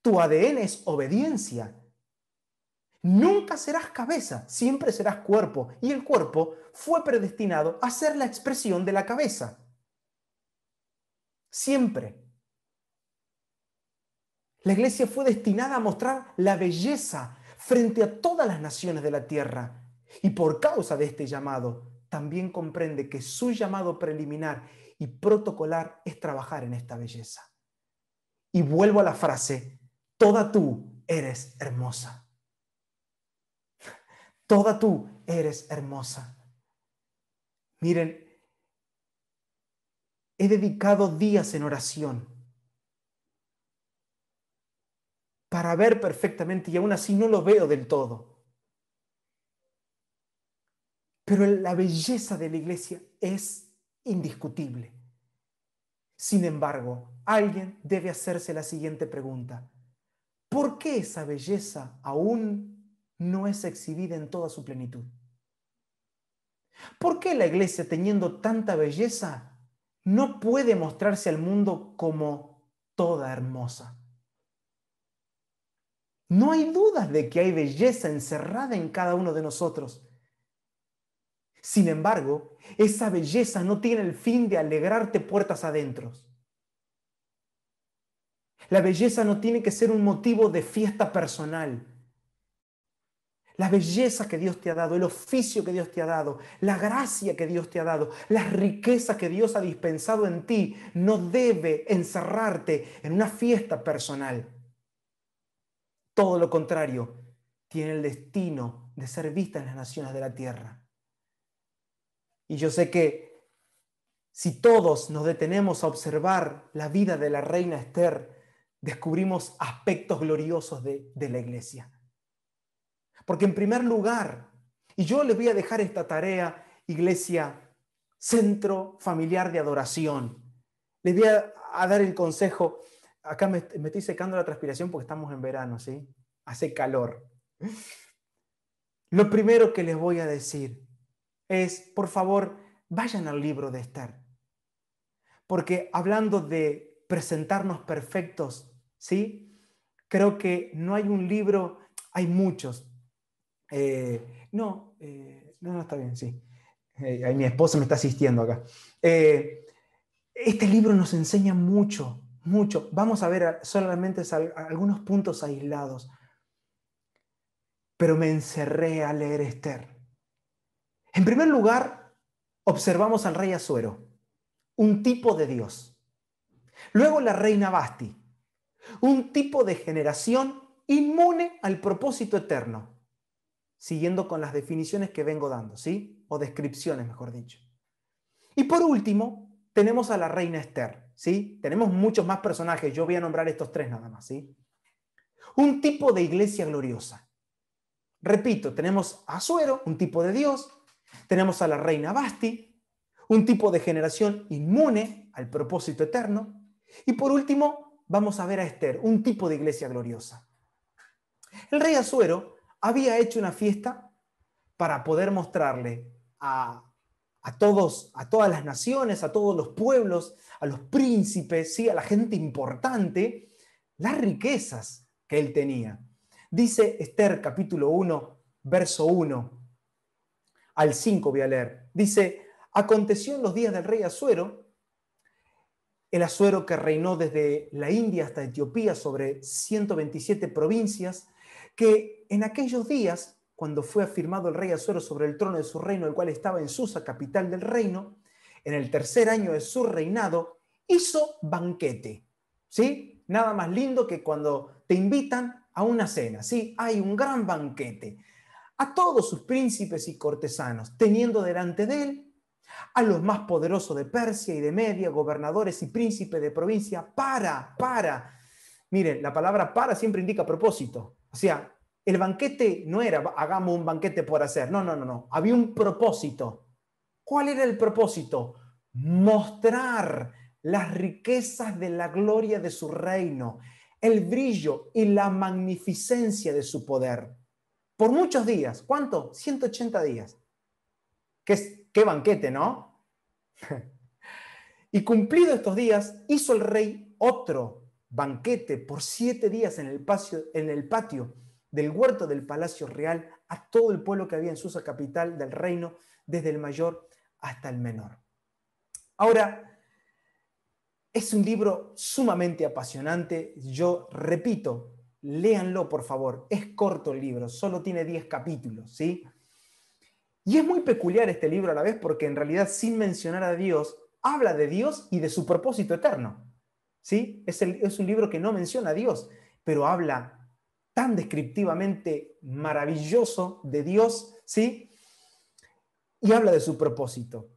tu ADN es obediencia. Nunca serás cabeza, siempre serás cuerpo, y el cuerpo fue predestinado a ser la expresión de la cabeza. Siempre. La iglesia fue destinada a mostrar la belleza frente a todas las naciones de la tierra. Y por causa de este llamado, también comprende que su llamado preliminar y protocolar es trabajar en esta belleza. Y vuelvo a la frase, toda tú eres hermosa. Toda tú eres hermosa. Miren, he dedicado días en oración para ver perfectamente y aún así no lo veo del todo. Pero la belleza de la iglesia es indiscutible. Sin embargo, alguien debe hacerse la siguiente pregunta. ¿Por qué esa belleza aún no es exhibida en toda su plenitud? ¿Por qué la iglesia, teniendo tanta belleza, no puede mostrarse al mundo como toda hermosa? No hay dudas de que hay belleza encerrada en cada uno de nosotros. Sin embargo, esa belleza no tiene el fin de alegrarte puertas adentro. La belleza no tiene que ser un motivo de fiesta personal. La belleza que Dios te ha dado, el oficio que Dios te ha dado, la gracia que Dios te ha dado, la riqueza que Dios ha dispensado en ti, no debe encerrarte en una fiesta personal. Todo lo contrario, tiene el destino de ser vista en las naciones de la tierra. Y yo sé que si todos nos detenemos a observar la vida de la reina Esther, descubrimos aspectos gloriosos de, la iglesia. Porque en primer lugar, y yo les voy a dejar esta tarea, iglesia, centro familiar de adoración, les voy a dar el consejo, acá me, estoy secando la transpiración porque estamos en verano, ¿sí? Hace calor. Lo primero que les voy a decir es, por favor, vayan al libro de Esther. Porque hablando de presentarnos perfectos, ¿sí? Creo que no hay un libro, hay muchos. Eh, no, eh, no, no está bien, sí. Eh, mi esposa me está asistiendo acá. este libro nos enseña mucho mucho. Vamos a ver solamente algunos puntos aislados. Pero me encerré a leer Esther. En primer lugar, observamos al rey Azuero, un tipo de Dios. Luego la reina Basti, un tipo de generación inmune al propósito eterno, siguiendo con las definiciones que vengo dando, ¿sí? O descripciones, mejor dicho. Y por último, tenemos a la reina Esther, ¿sí? Tenemos muchos más personajes, yo voy a nombrar estos tres nada más, ¿sí? Un tipo de iglesia gloriosa. Repito, tenemos a Suero, un tipo de Dios, tenemos a la reina Basti, un tipo de generación inmune al propósito eterno, y por último vamos a ver a Esther, un tipo de iglesia gloriosa. El rey Azuero había hecho una fiesta para poder mostrarle a a todos, a todas las naciones, a todos los pueblos, a los príncipes, a la gente importante, las riquezas que él tenía. Dice Esther capítulo 1, verso 1 al 5 voy a leer. Dice, aconteció en los días del rey Azuero, el Azuero que reinó desde la India hasta Etiopía sobre 127 provincias, que en aquellos días cuando fue afirmado el rey Azuero sobre el trono de su reino, el cual estaba en Susa, capital del reino, en el tercer año de su reinado, hizo banquete. ¿Sí? Nada más lindo que cuando te invitan a una cena, ¿sí? Hay un gran banquete. A todos sus príncipes y cortesanos, teniendo delante de él a los más poderosos de Persia y de Media, gobernadores y príncipes de provincia, para, para. Miren, la palabra para siempre indica propósito. O sea, el banquete no era hagamos un banquete por hacer, no, no, no, no, había un propósito. ¿Cuál era el propósito? Mostrar las riquezas de la gloria de su reino, el brillo y la magnificencia de su poder. Por muchos días, ¿cuánto? 180 días. ¿Qué, banquete, no? y cumplido estos días, hizo el rey otro banquete por siete días en el patio del huerto del palacio real a todo el pueblo que había en Susa, capital del reino, desde el mayor hasta el menor. Ahora, es un libro sumamente apasionante. Yo repito, léanlo por favor. Es corto el libro, solo tiene 10 capítulos, ¿sí? Y es muy peculiar este libro a la vez porque en realidad sin mencionar a Dios, habla de Dios y de su propósito eterno. ¿Sí? Es, es un libro que no menciona a Dios, pero habla tan descriptivamente maravilloso de Dios, ¿sí? Y habla de su propósito.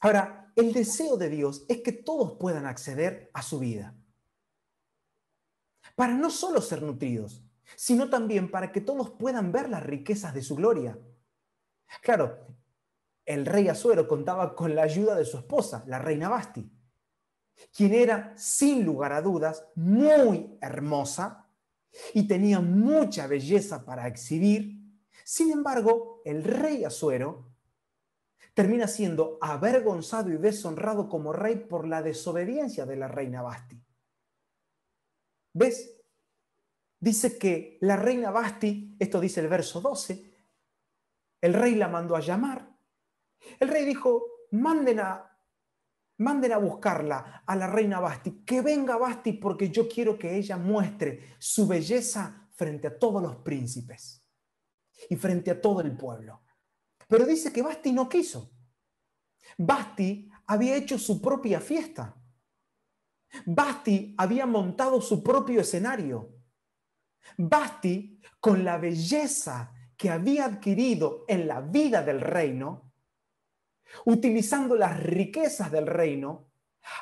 Ahora, el deseo de Dios es que todos puedan acceder a su vida. Para no solo ser nutridos, sino también para que todos puedan ver las riquezas de su gloria. Claro, el rey Azuero contaba con la ayuda de su esposa, la reina Basti, quien era, sin lugar a dudas, muy hermosa y tenía mucha belleza para exhibir, sin embargo, el rey Azuero termina siendo avergonzado y deshonrado como rey por la desobediencia de la reina Basti. ¿Ves? Dice que la reina Basti, esto dice el verso 12, el rey la mandó a llamar. El rey dijo, manden a manden a buscarla a la reina Basti, que venga Basti porque yo quiero que ella muestre su belleza frente a todos los príncipes y frente a todo el pueblo. Pero dice que Basti no quiso. Basti había hecho su propia fiesta. Basti había montado su propio escenario. Basti, con la belleza que había adquirido en la vida del reino, utilizando las riquezas del reino,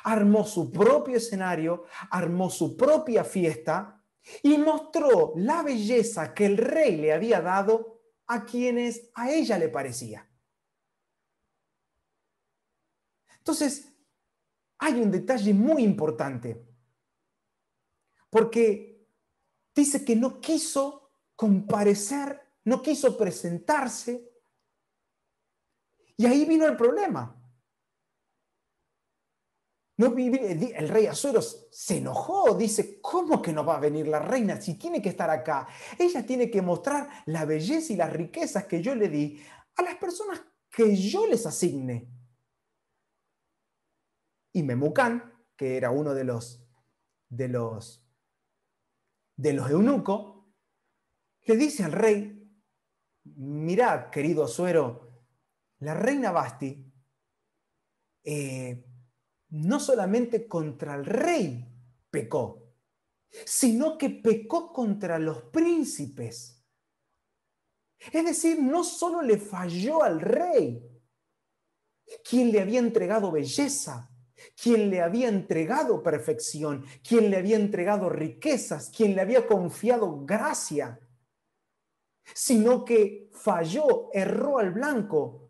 armó su propio escenario, armó su propia fiesta y mostró la belleza que el rey le había dado a quienes a ella le parecía. Entonces, hay un detalle muy importante, porque dice que no quiso comparecer, no quiso presentarse y ahí vino el problema. No, el rey Azuero se enojó, dice, ¿cómo que no va a venir la reina si tiene que estar acá? Ella tiene que mostrar la belleza y las riquezas que yo le di a las personas que yo les asigne. Y Memucán, que era uno de los de los de los eunucos, le dice al rey, mirad querido Azuero, la reina Basti eh, no solamente contra el rey pecó, sino que pecó contra los príncipes. Es decir, no solo le falló al rey, quien le había entregado belleza, quien le había entregado perfección, quien le había entregado riquezas, quien le había confiado gracia, sino que falló, erró al blanco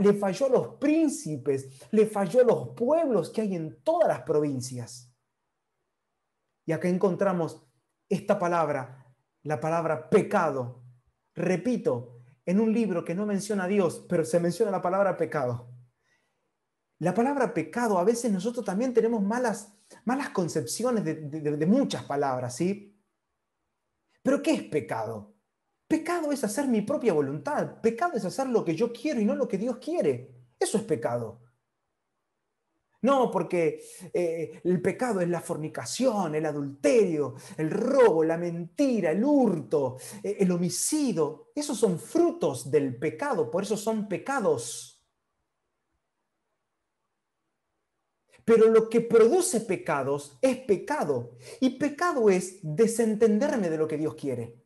le falló a los príncipes, le falló a los pueblos que hay en todas las provincias. Y acá encontramos esta palabra, la palabra pecado. Repito, en un libro que no menciona a Dios, pero se menciona la palabra pecado. La palabra pecado, a veces nosotros también tenemos malas, malas concepciones de, de, de muchas palabras, ¿sí? Pero ¿qué es pecado? Pecado es hacer mi propia voluntad. Pecado es hacer lo que yo quiero y no lo que Dios quiere. Eso es pecado. No, porque eh, el pecado es la fornicación, el adulterio, el robo, la mentira, el hurto, eh, el homicidio. Esos son frutos del pecado, por eso son pecados. Pero lo que produce pecados es pecado. Y pecado es desentenderme de lo que Dios quiere.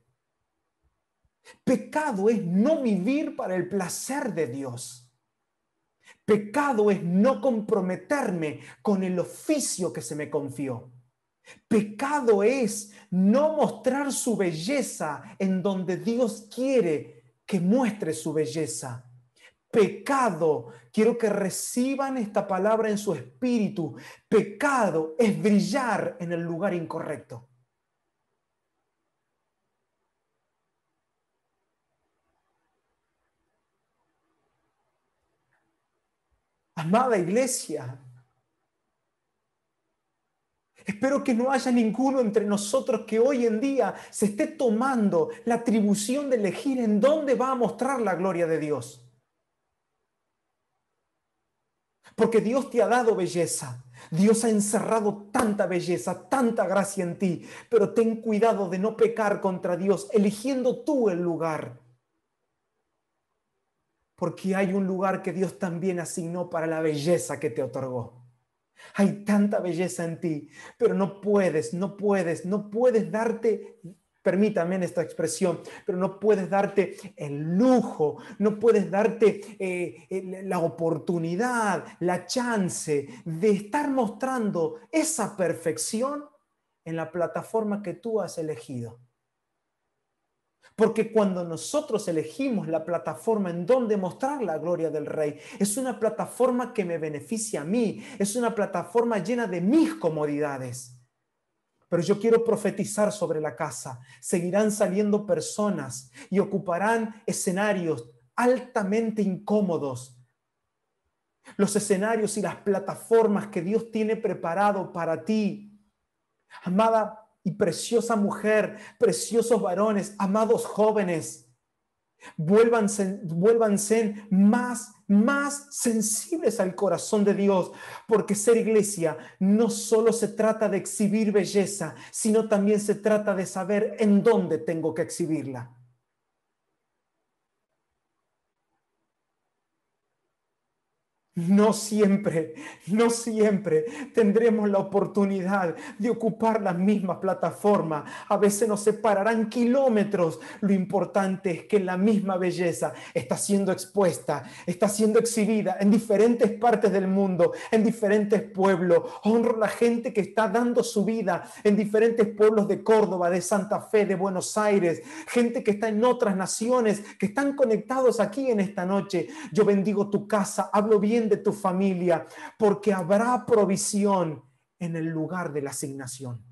Pecado es no vivir para el placer de Dios. Pecado es no comprometerme con el oficio que se me confió. Pecado es no mostrar su belleza en donde Dios quiere que muestre su belleza. Pecado, quiero que reciban esta palabra en su espíritu. Pecado es brillar en el lugar incorrecto. Amada iglesia, Espero que no haya ninguno entre nosotros que hoy en día se esté tomando la atribución de elegir en dónde va a mostrar la gloria de Dios. Porque Dios te ha dado belleza. Dios ha encerrado tanta belleza, tanta gracia en ti. Pero ten cuidado de no pecar contra Dios, eligiendo tú el lugar porque hay un lugar que Dios también asignó para la belleza que te otorgó. Hay tanta belleza en ti, pero no puedes, no puedes, no puedes darte, permítame esta expresión, pero no puedes darte el lujo, no puedes darte eh, la oportunidad, la chance de estar mostrando esa perfección en la plataforma que tú has elegido. Porque cuando nosotros elegimos la plataforma en donde mostrar la gloria del Rey, es una plataforma que me beneficia a mí, es una plataforma llena de mis comodidades. Pero yo quiero profetizar sobre la casa. Seguirán saliendo personas y ocuparán escenarios altamente incómodos. Los escenarios y las plataformas que Dios tiene preparado para ti. Amada, y preciosa mujer, preciosos varones, amados jóvenes, vuélvanse, más, más sensibles al corazón de Dios, porque ser iglesia no solo se trata de exhibir belleza, sino también se trata de saber en dónde tengo que exhibirla. No siempre, no siempre tendremos la oportunidad de ocupar la misma plataforma. A veces nos separarán kilómetros. Lo importante es que la misma belleza está siendo expuesta, está siendo exhibida en diferentes partes del mundo, en diferentes pueblos. Honro a la gente que está dando su vida en diferentes pueblos de Córdoba, de Santa Fe, de Buenos Aires, gente que está en otras naciones, que están conectados aquí en esta noche. Yo bendigo tu casa, hablo bien de tu familia, porque habrá provisión en el lugar de la asignación.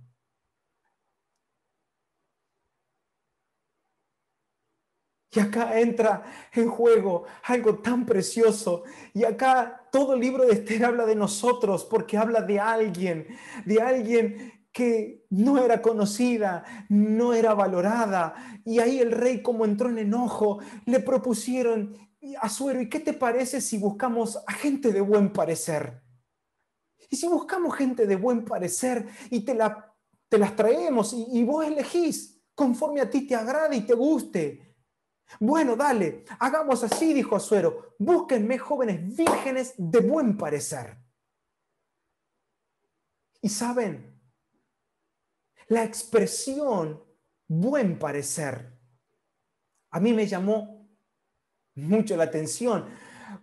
Y acá entra en juego algo tan precioso. Y acá todo el libro de Esther habla de nosotros porque habla de alguien, de alguien que no era conocida, no era valorada. Y ahí el rey, como entró en enojo, le propusieron Azuero, ¿y qué te parece si buscamos a gente de buen parecer? Y si buscamos gente de buen parecer y te, la, te las traemos y, vos elegís conforme a ti te agrade y te guste. Bueno, dale, hagamos así, dijo Azuero, búsquenme jóvenes vírgenes de buen parecer. Y saben, la expresión buen parecer a mí me llamó mucho la atención,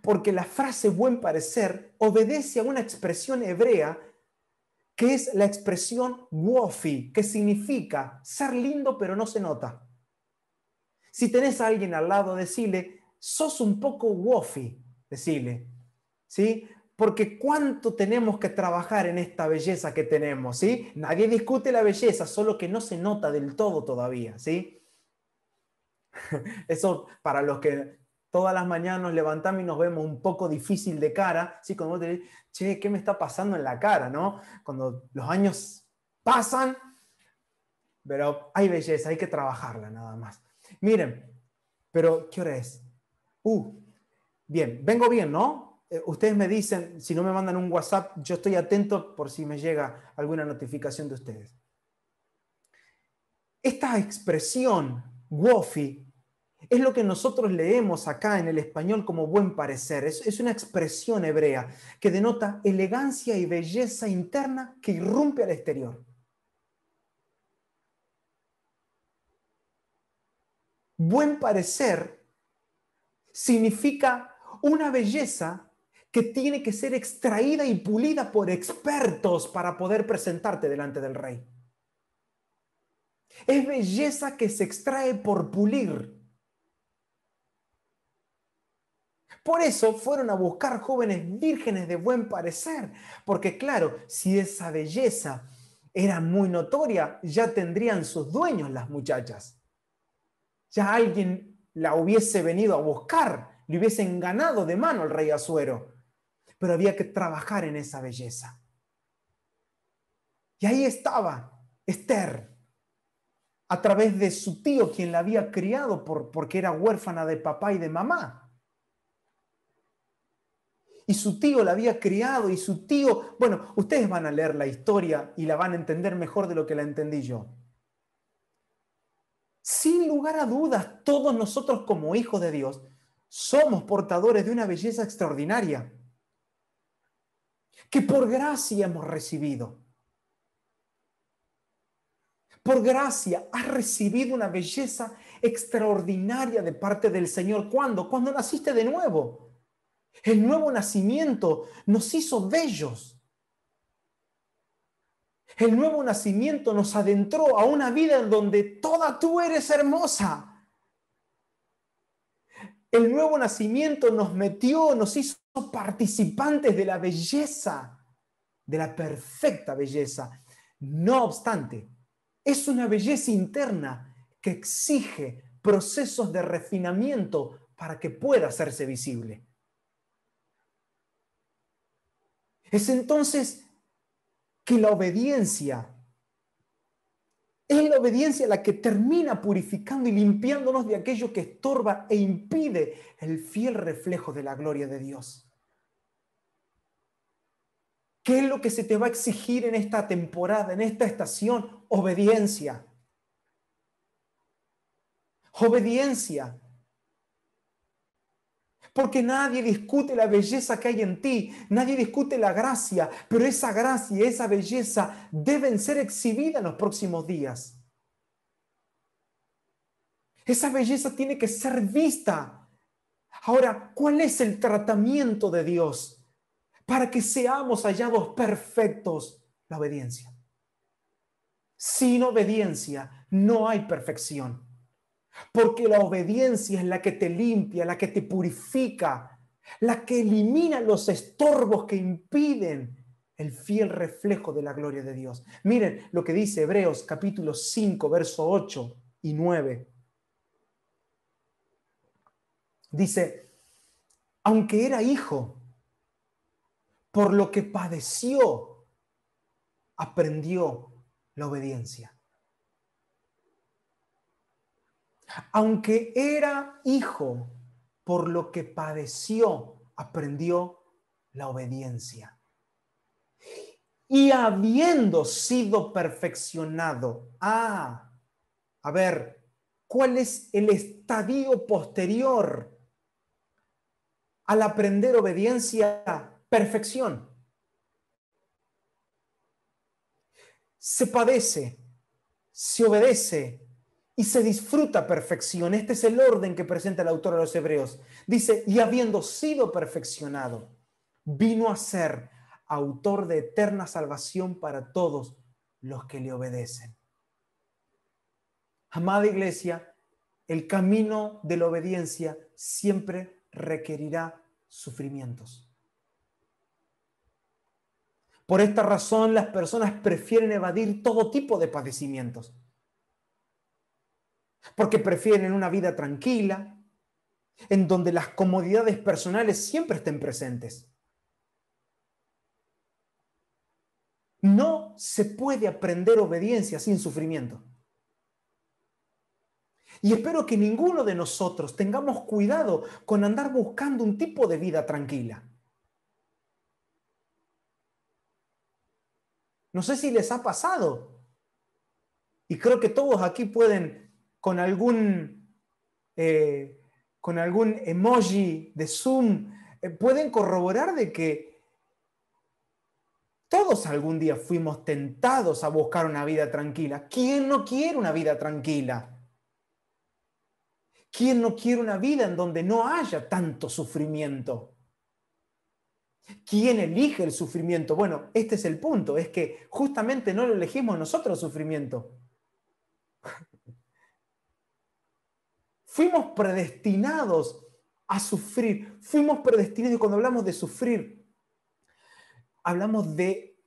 porque la frase buen parecer obedece a una expresión hebrea que es la expresión wofi, que significa ser lindo pero no se nota. Si tenés a alguien al lado, decirle, sos un poco wofi, decirle, ¿sí? Porque cuánto tenemos que trabajar en esta belleza que tenemos, ¿sí? Nadie discute la belleza, solo que no se nota del todo todavía, ¿sí? Eso para los que todas las mañanas nos levantamos y nos vemos un poco difícil de cara, ¿sí? como vos che, ¿qué me está pasando en la cara? ¿no? Cuando los años pasan, pero hay belleza, hay que trabajarla nada más. Miren, pero ¿qué hora es? Uh, bien, vengo bien, ¿no? Eh, ustedes me dicen, si no me mandan un WhatsApp, yo estoy atento por si me llega alguna notificación de ustedes. Esta expresión, wofi, es lo que nosotros leemos acá en el español como buen parecer. Es, una expresión hebrea que denota elegancia y belleza interna que irrumpe al exterior. Buen parecer significa una belleza que tiene que ser extraída y pulida por expertos para poder presentarte delante del rey. Es belleza que se extrae por pulir Por eso fueron a buscar jóvenes vírgenes de buen parecer, porque claro, si esa belleza era muy notoria, ya tendrían sus dueños las muchachas. Ya alguien la hubiese venido a buscar, le hubiesen ganado de mano al rey Azuero. Pero había que trabajar en esa belleza. Y ahí estaba Esther, a través de su tío, quien la había criado porque era huérfana de papá y de mamá y su tío la había criado y su tío, bueno, ustedes van a leer la historia y la van a entender mejor de lo que la entendí yo. Sin lugar a dudas, todos nosotros como hijos de Dios somos portadores de una belleza extraordinaria que por gracia hemos recibido. Por gracia has recibido una belleza extraordinaria de parte del Señor. ¿Cuándo? Cuando naciste de nuevo. El nuevo nacimiento nos hizo bellos. El nuevo nacimiento nos adentró a una vida en donde toda tú eres hermosa. El nuevo nacimiento nos metió, nos hizo participantes de la belleza, de la perfecta belleza. No obstante, es una belleza interna que exige procesos de refinamiento para que pueda hacerse visible. Es entonces que la obediencia es la obediencia la que termina purificando y limpiándonos de aquello que estorba e impide el fiel reflejo de la gloria de Dios. ¿Qué es lo que se te va a exigir en esta temporada, en esta estación? Obediencia. Obediencia. Porque nadie discute la belleza que hay en ti, nadie discute la gracia, pero esa gracia y esa belleza deben ser exhibidas en los próximos días. Esa belleza tiene que ser vista. Ahora, ¿cuál es el tratamiento de Dios para que seamos hallados perfectos? La obediencia. Sin obediencia no hay perfección. Porque la obediencia es la que te limpia, la que te purifica, la que elimina los estorbos que impiden el fiel reflejo de la gloria de Dios. Miren lo que dice Hebreos capítulo 5, verso 8 y 9. Dice, aunque era hijo, por lo que padeció, aprendió la obediencia. Aunque era hijo, por lo que padeció, aprendió la obediencia. Y habiendo sido perfeccionado, ah, a ver, ¿cuál es el estadio posterior al aprender obediencia? Perfección. Se padece, se obedece, y se disfruta perfección. Este es el orden que presenta el autor a los hebreos. Dice, y habiendo sido perfeccionado, vino a ser autor de eterna salvación para todos los que le obedecen. Amada iglesia, el camino de la obediencia siempre requerirá sufrimientos. Por esta razón las personas prefieren evadir todo tipo de padecimientos porque prefieren una vida tranquila, en donde las comodidades personales siempre estén presentes. No se puede aprender obediencia sin sufrimiento. Y espero que ninguno de nosotros tengamos cuidado con andar buscando un tipo de vida tranquila. No sé si les ha pasado. Y creo que todos aquí pueden con algún, eh, con algún emoji de Zoom, eh, pueden corroborar de que todos algún día fuimos tentados a buscar una vida tranquila. ¿Quién no quiere una vida tranquila? ¿Quién no quiere una vida en donde no haya tanto sufrimiento? ¿Quién elige el sufrimiento? Bueno, este es el punto, es que justamente no lo elegimos nosotros el sufrimiento. Fuimos predestinados a sufrir. Fuimos predestinados y cuando hablamos de sufrir, hablamos de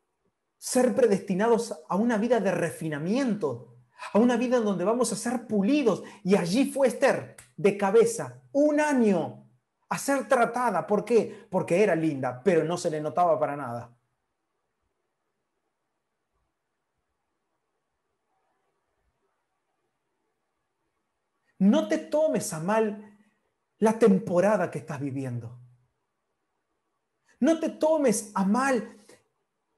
ser predestinados a una vida de refinamiento, a una vida en donde vamos a ser pulidos. Y allí fue Esther de cabeza, un año a ser tratada. ¿Por qué? Porque era linda, pero no se le notaba para nada. No te tomes a mal la temporada que estás viviendo. No te tomes a mal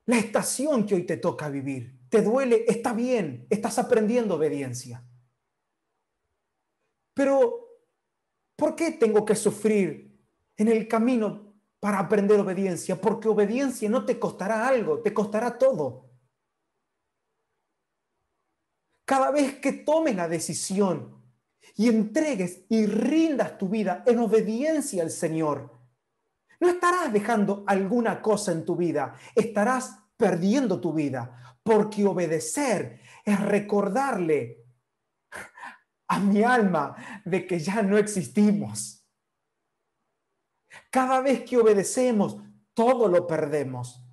la estación que hoy te toca vivir. Te duele, está bien, estás aprendiendo obediencia. Pero, ¿por qué tengo que sufrir en el camino para aprender obediencia? Porque obediencia no te costará algo, te costará todo. Cada vez que tomes la decisión y entregues y rindas tu vida en obediencia al Señor, no estarás dejando alguna cosa en tu vida, estarás perdiendo tu vida, porque obedecer es recordarle a mi alma de que ya no existimos. Cada vez que obedecemos, todo lo perdemos.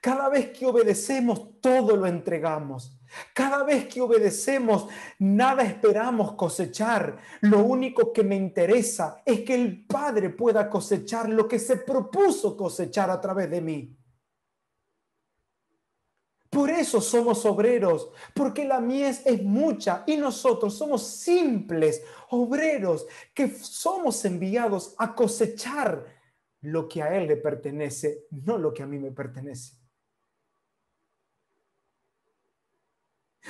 Cada vez que obedecemos, todo lo entregamos. Cada vez que obedecemos, nada esperamos cosechar. Lo único que me interesa es que el Padre pueda cosechar lo que se propuso cosechar a través de mí. Por eso somos obreros, porque la mies es mucha y nosotros somos simples obreros que somos enviados a cosechar lo que a Él le pertenece, no lo que a mí me pertenece.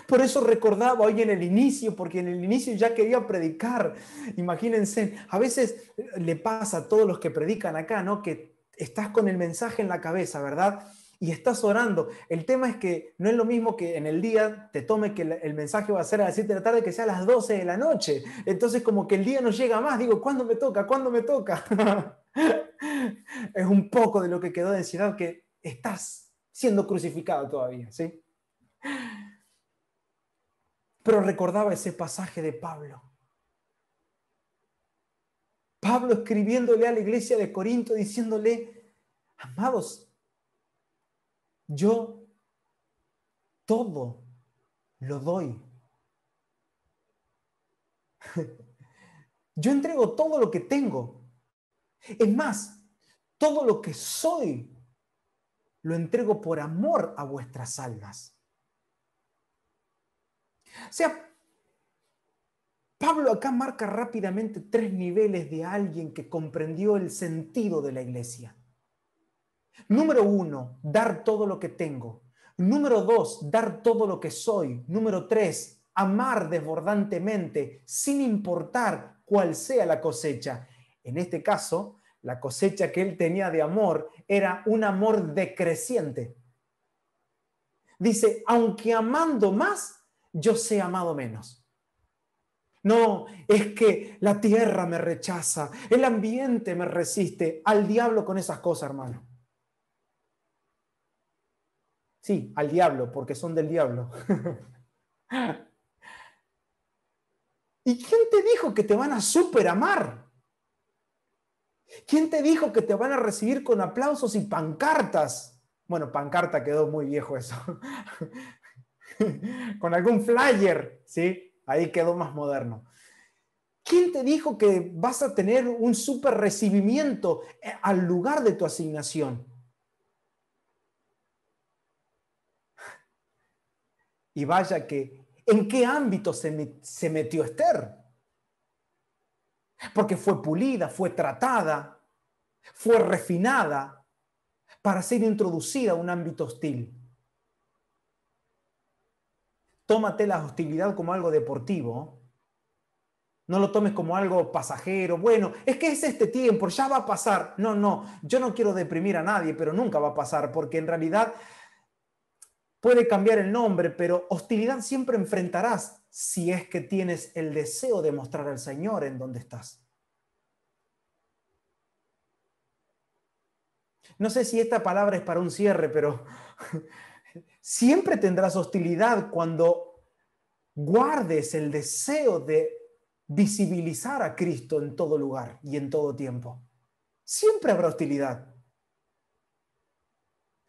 Por eso recordaba hoy en el inicio, porque en el inicio ya quería predicar. Imagínense, a veces eh, le pasa a todos los que predican acá, ¿no? Que estás con el mensaje en la cabeza, ¿verdad? Y estás orando. El tema es que no es lo mismo que en el día te tome que el mensaje va a ser a las 7 de la tarde, que sea a las 12 de la noche. Entonces como que el día no llega más. Digo, ¿cuándo me toca? ¿Cuándo me toca? es un poco de lo que quedó de ansiedad ah, que estás siendo crucificado todavía, ¿sí? Pero recordaba ese pasaje de Pablo. Pablo escribiéndole a la iglesia de Corinto diciéndole, amados, yo todo lo doy. Yo entrego todo lo que tengo. Es más, todo lo que soy lo entrego por amor a vuestras almas. O sea, Pablo acá marca rápidamente tres niveles de alguien que comprendió el sentido de la iglesia. Número uno, dar todo lo que tengo. Número dos, dar todo lo que soy. Número tres, amar desbordantemente, sin importar cuál sea la cosecha. En este caso, la cosecha que él tenía de amor era un amor decreciente. Dice, aunque amando más, yo sé amado menos. No, es que la tierra me rechaza, el ambiente me resiste, al diablo con esas cosas, hermano. Sí, al diablo, porque son del diablo. ¿Y quién te dijo que te van a amar? ¿Quién te dijo que te van a recibir con aplausos y pancartas? Bueno, pancarta quedó muy viejo eso. con algún flyer, ¿sí? Ahí quedó más moderno. ¿Quién te dijo que vas a tener un super recibimiento eh, al lugar de tu asignación? Y vaya que, ¿en qué ámbito se, se metió Esther? Porque fue pulida, fue tratada, fue refinada para ser introducida a un ámbito hostil tómate la hostilidad como algo deportivo. No lo tomes como algo pasajero. Bueno, es que es este tiempo, ya va a pasar. No, no, yo no quiero deprimir a nadie, pero nunca va a pasar, porque en realidad puede cambiar el nombre, pero hostilidad siempre enfrentarás si es que tienes el deseo de mostrar al Señor en donde estás. No sé si esta palabra es para un cierre, pero Siempre tendrás hostilidad cuando guardes el deseo de visibilizar a Cristo en todo lugar y en todo tiempo. Siempre habrá hostilidad.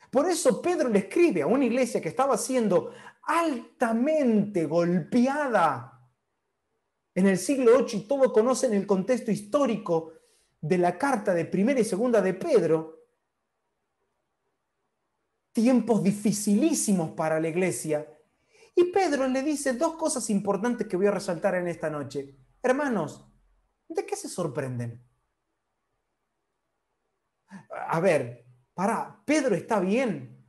Por eso Pedro le escribe a una iglesia que estaba siendo altamente golpeada en el siglo VIII y todos conocen el contexto histórico de la carta de primera y segunda de Pedro, tiempos dificilísimos para la iglesia. Y Pedro le dice dos cosas importantes que voy a resaltar en esta noche. Hermanos, ¿de qué se sorprenden? A ver, para, Pedro está bien.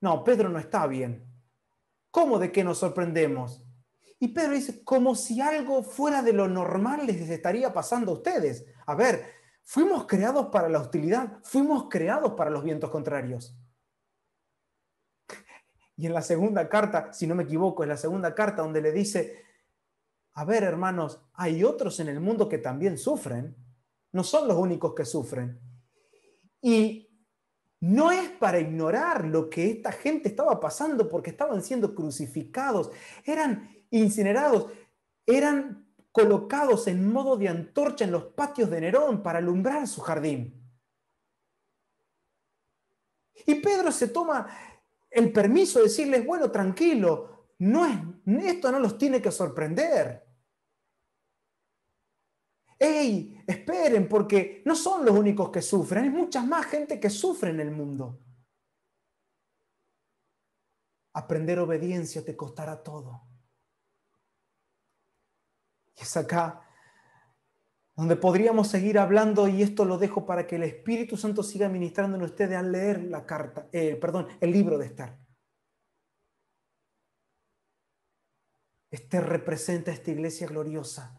No, Pedro no está bien. ¿Cómo de qué nos sorprendemos? Y Pedro dice, como si algo fuera de lo normal les estaría pasando a ustedes. A ver, fuimos creados para la hostilidad, fuimos creados para los vientos contrarios. Y en la segunda carta, si no me equivoco, es la segunda carta donde le dice, a ver hermanos, hay otros en el mundo que también sufren, no son los únicos que sufren. Y no es para ignorar lo que esta gente estaba pasando porque estaban siendo crucificados, eran incinerados, eran colocados en modo de antorcha en los patios de Nerón para alumbrar su jardín. Y Pedro se toma el permiso de decirles, bueno, tranquilo, no es, esto no los tiene que sorprender. ¡Ey! Esperen, porque no son los únicos que sufren, hay mucha más gente que sufre en el mundo. Aprender obediencia te costará todo. Y es acá donde podríamos seguir hablando y esto lo dejo para que el Espíritu Santo siga ministrando en ustedes al leer la carta, eh, perdón, el libro de Estar. Este representa a esta iglesia gloriosa,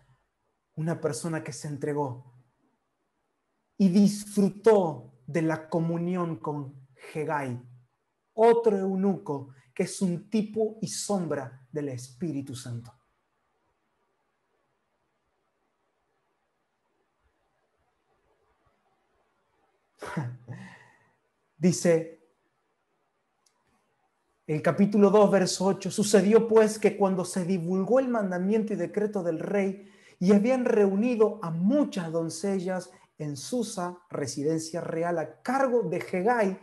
una persona que se entregó y disfrutó de la comunión con Hegai, otro eunuco que es un tipo y sombra del Espíritu Santo. Dice el capítulo 2, verso 8, sucedió pues que cuando se divulgó el mandamiento y decreto del rey y habían reunido a muchas doncellas en Susa, residencia real, a cargo de Hegai,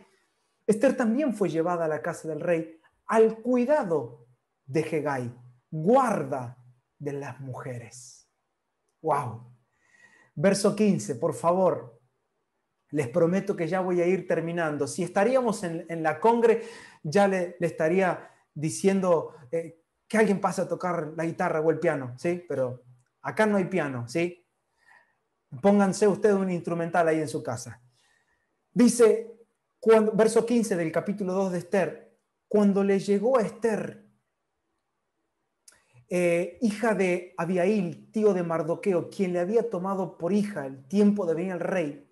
Esther también fue llevada a la casa del rey al cuidado de Hegai, guarda de las mujeres. ¡Wow! Verso 15, por favor, les prometo que ya voy a ir terminando. Si estaríamos en, la congre, ya le, estaría diciendo eh, que alguien pase a tocar la guitarra o el piano, ¿sí? Pero acá no hay piano, ¿sí? Pónganse ustedes un instrumental ahí en su casa. Dice, verso 15 del capítulo 2 de Esther, cuando le llegó a Esther, eh, hija de Abiail, tío de Mardoqueo, quien le había tomado por hija el tiempo de venir al rey,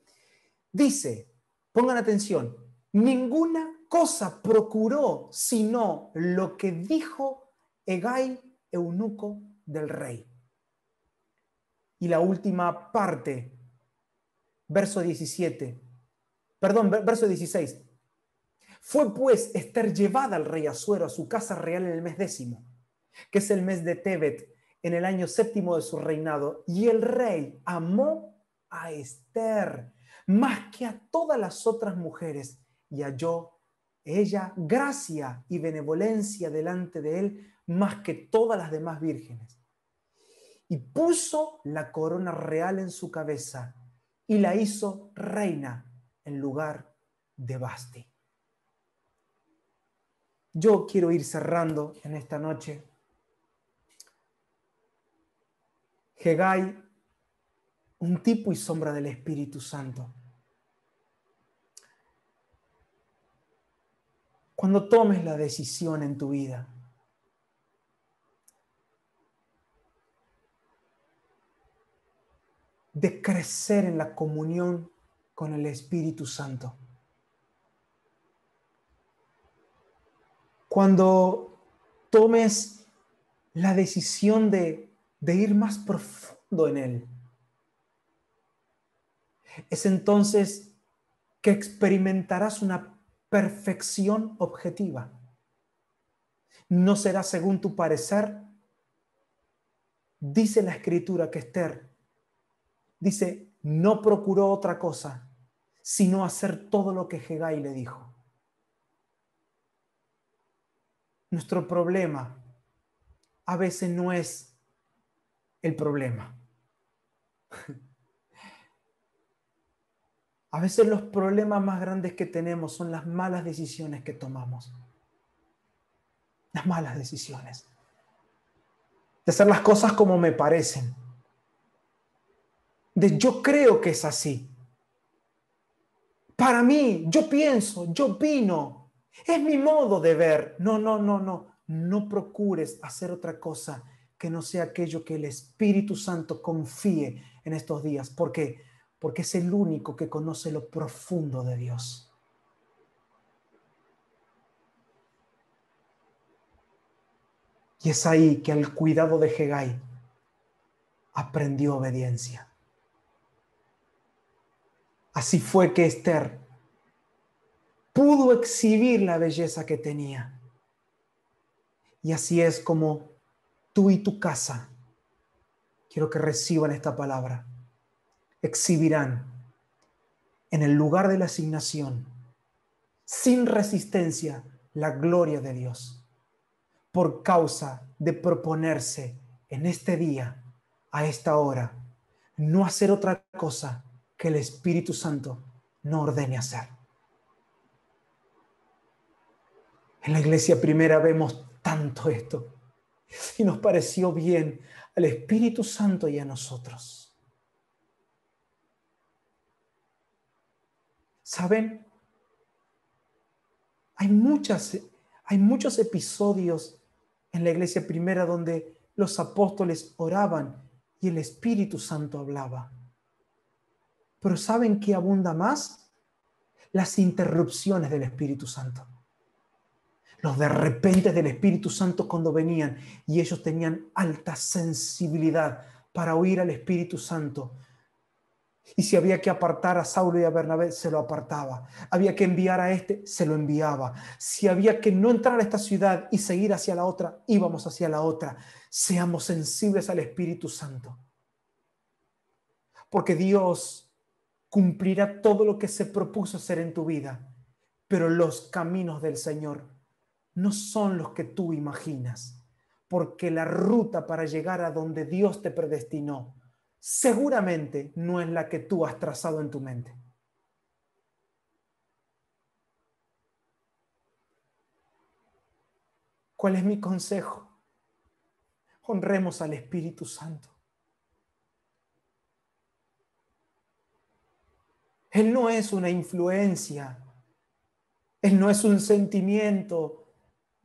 dice, pongan atención, ninguna cosa procuró sino lo que dijo Egay, eunuco del rey. Y la última parte, verso 17, perdón, verso 16. Fue pues Esther llevada al rey Azuero a su casa real en el mes décimo, que es el mes de Tebet, en el año séptimo de su reinado, y el rey amó a Esther más que a todas las otras mujeres, y halló ella gracia y benevolencia delante de él, más que todas las demás vírgenes. Y puso la corona real en su cabeza y la hizo reina en lugar de Basti. Yo quiero ir cerrando en esta noche. Hegai, un tipo y sombra del Espíritu Santo. cuando tomes la decisión en tu vida. de crecer en la comunión con el Espíritu Santo. Cuando tomes la decisión de, ir más profundo en Él, es entonces que experimentarás una perfección objetiva. No será según tu parecer. Dice la escritura que Esther dice, no procuró otra cosa, sino hacer todo lo que Hegai le dijo. Nuestro problema a veces no es el problema. A veces los problemas más grandes que tenemos son las malas decisiones que tomamos. Las malas decisiones. De hacer las cosas como me parecen. De yo creo que es así. Para mí, yo pienso, yo opino. Es mi modo de ver. No, no, no, no. No procures hacer otra cosa que no sea aquello que el Espíritu Santo confíe en estos días. Porque porque es el único que conoce lo profundo de Dios. Y es ahí que al cuidado de Hegai aprendió obediencia. Así fue que Esther pudo exhibir la belleza que tenía. Y así es como tú y tu casa, quiero que reciban esta palabra, exhibirán en el lugar de la asignación, sin resistencia, la gloria de Dios, por causa de proponerse en este día, a esta hora, no hacer otra cosa que el Espíritu Santo no ordene hacer. En la iglesia primera vemos tanto esto y nos pareció bien al Espíritu Santo y a nosotros. Saben, hay, muchas, hay muchos episodios en la iglesia primera donde los apóstoles oraban y el Espíritu Santo hablaba. Pero ¿saben qué abunda más? Las interrupciones del Espíritu Santo. Los de repente del Espíritu Santo cuando venían y ellos tenían alta sensibilidad para oír al Espíritu Santo y si había que apartar a Saulo y a Bernabé, se lo apartaba. Había que enviar a este, se lo enviaba. Si había que no entrar a esta ciudad y seguir hacia la otra, íbamos hacia la otra. Seamos sensibles al Espíritu Santo. Porque Dios cumplirá todo lo que se propuso hacer en tu vida. Pero los caminos del Señor no son los que tú imaginas. Porque la ruta para llegar a donde Dios te predestinó seguramente no es la que tú has trazado en tu mente. ¿Cuál es mi consejo? Honremos al Espíritu Santo. Él no es una influencia, Él no es un sentimiento,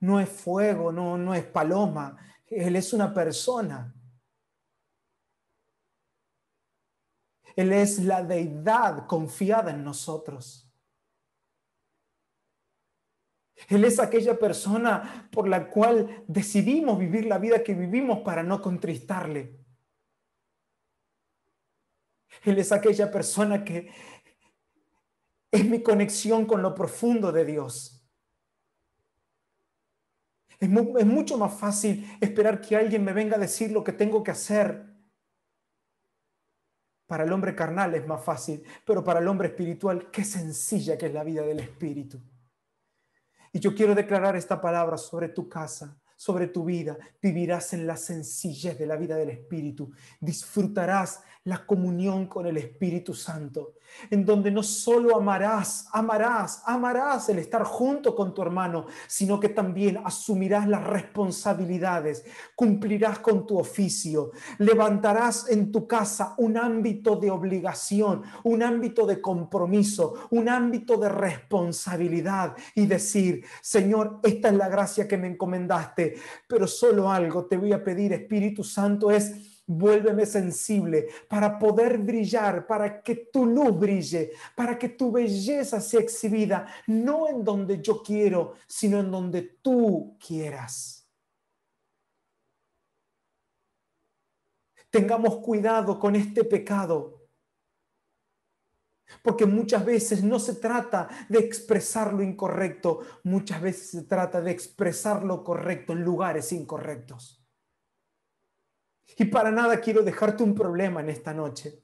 no es fuego, no, no es paloma, Él es una persona. Él es la deidad confiada en nosotros. Él es aquella persona por la cual decidimos vivir la vida que vivimos para no contristarle. Él es aquella persona que es mi conexión con lo profundo de Dios. Es, mucho más fácil esperar que alguien me venga a decir lo que tengo que hacer para el hombre carnal es más fácil, pero para el hombre espiritual, qué sencilla que es la vida del espíritu. Y yo quiero declarar esta palabra sobre tu casa, sobre tu vida. Vivirás en la sencillez de la vida del espíritu. Disfrutarás la comunión con el Espíritu Santo, en donde no solo amarás, amarás, amarás el estar junto con tu hermano, sino que también asumirás las responsabilidades, cumplirás con tu oficio, levantarás en tu casa un ámbito de obligación, un ámbito de compromiso, un ámbito de responsabilidad y decir, Señor, esta es la gracia que me encomendaste, pero solo algo te voy a pedir, Espíritu Santo, es Vuélveme sensible para poder brillar, para que tu luz brille, para que tu belleza sea exhibida, no en donde yo quiero, sino en donde tú quieras. Tengamos cuidado con este pecado, porque muchas veces no se trata de expresar lo incorrecto, muchas veces se trata de expresar lo correcto en lugares incorrectos. Y para nada quiero dejarte un problema en esta noche.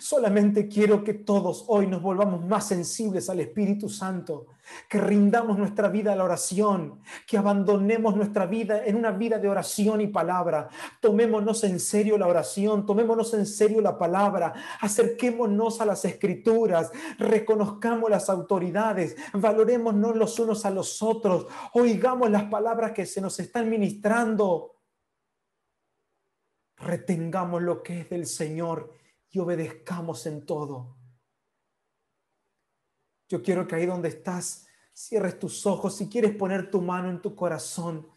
Solamente quiero que todos hoy nos volvamos más sensibles al Espíritu Santo, que rindamos nuestra vida a la oración, que abandonemos nuestra vida en una vida de oración y palabra. Tomémonos en serio la oración, tomémonos en serio la palabra, acerquémonos a las escrituras, reconozcamos las autoridades, valorémonos los unos a los otros, oigamos las palabras que se nos están ministrando retengamos lo que es del Señor y obedezcamos en todo. Yo quiero que ahí donde estás, cierres tus ojos, si quieres poner tu mano en tu corazón.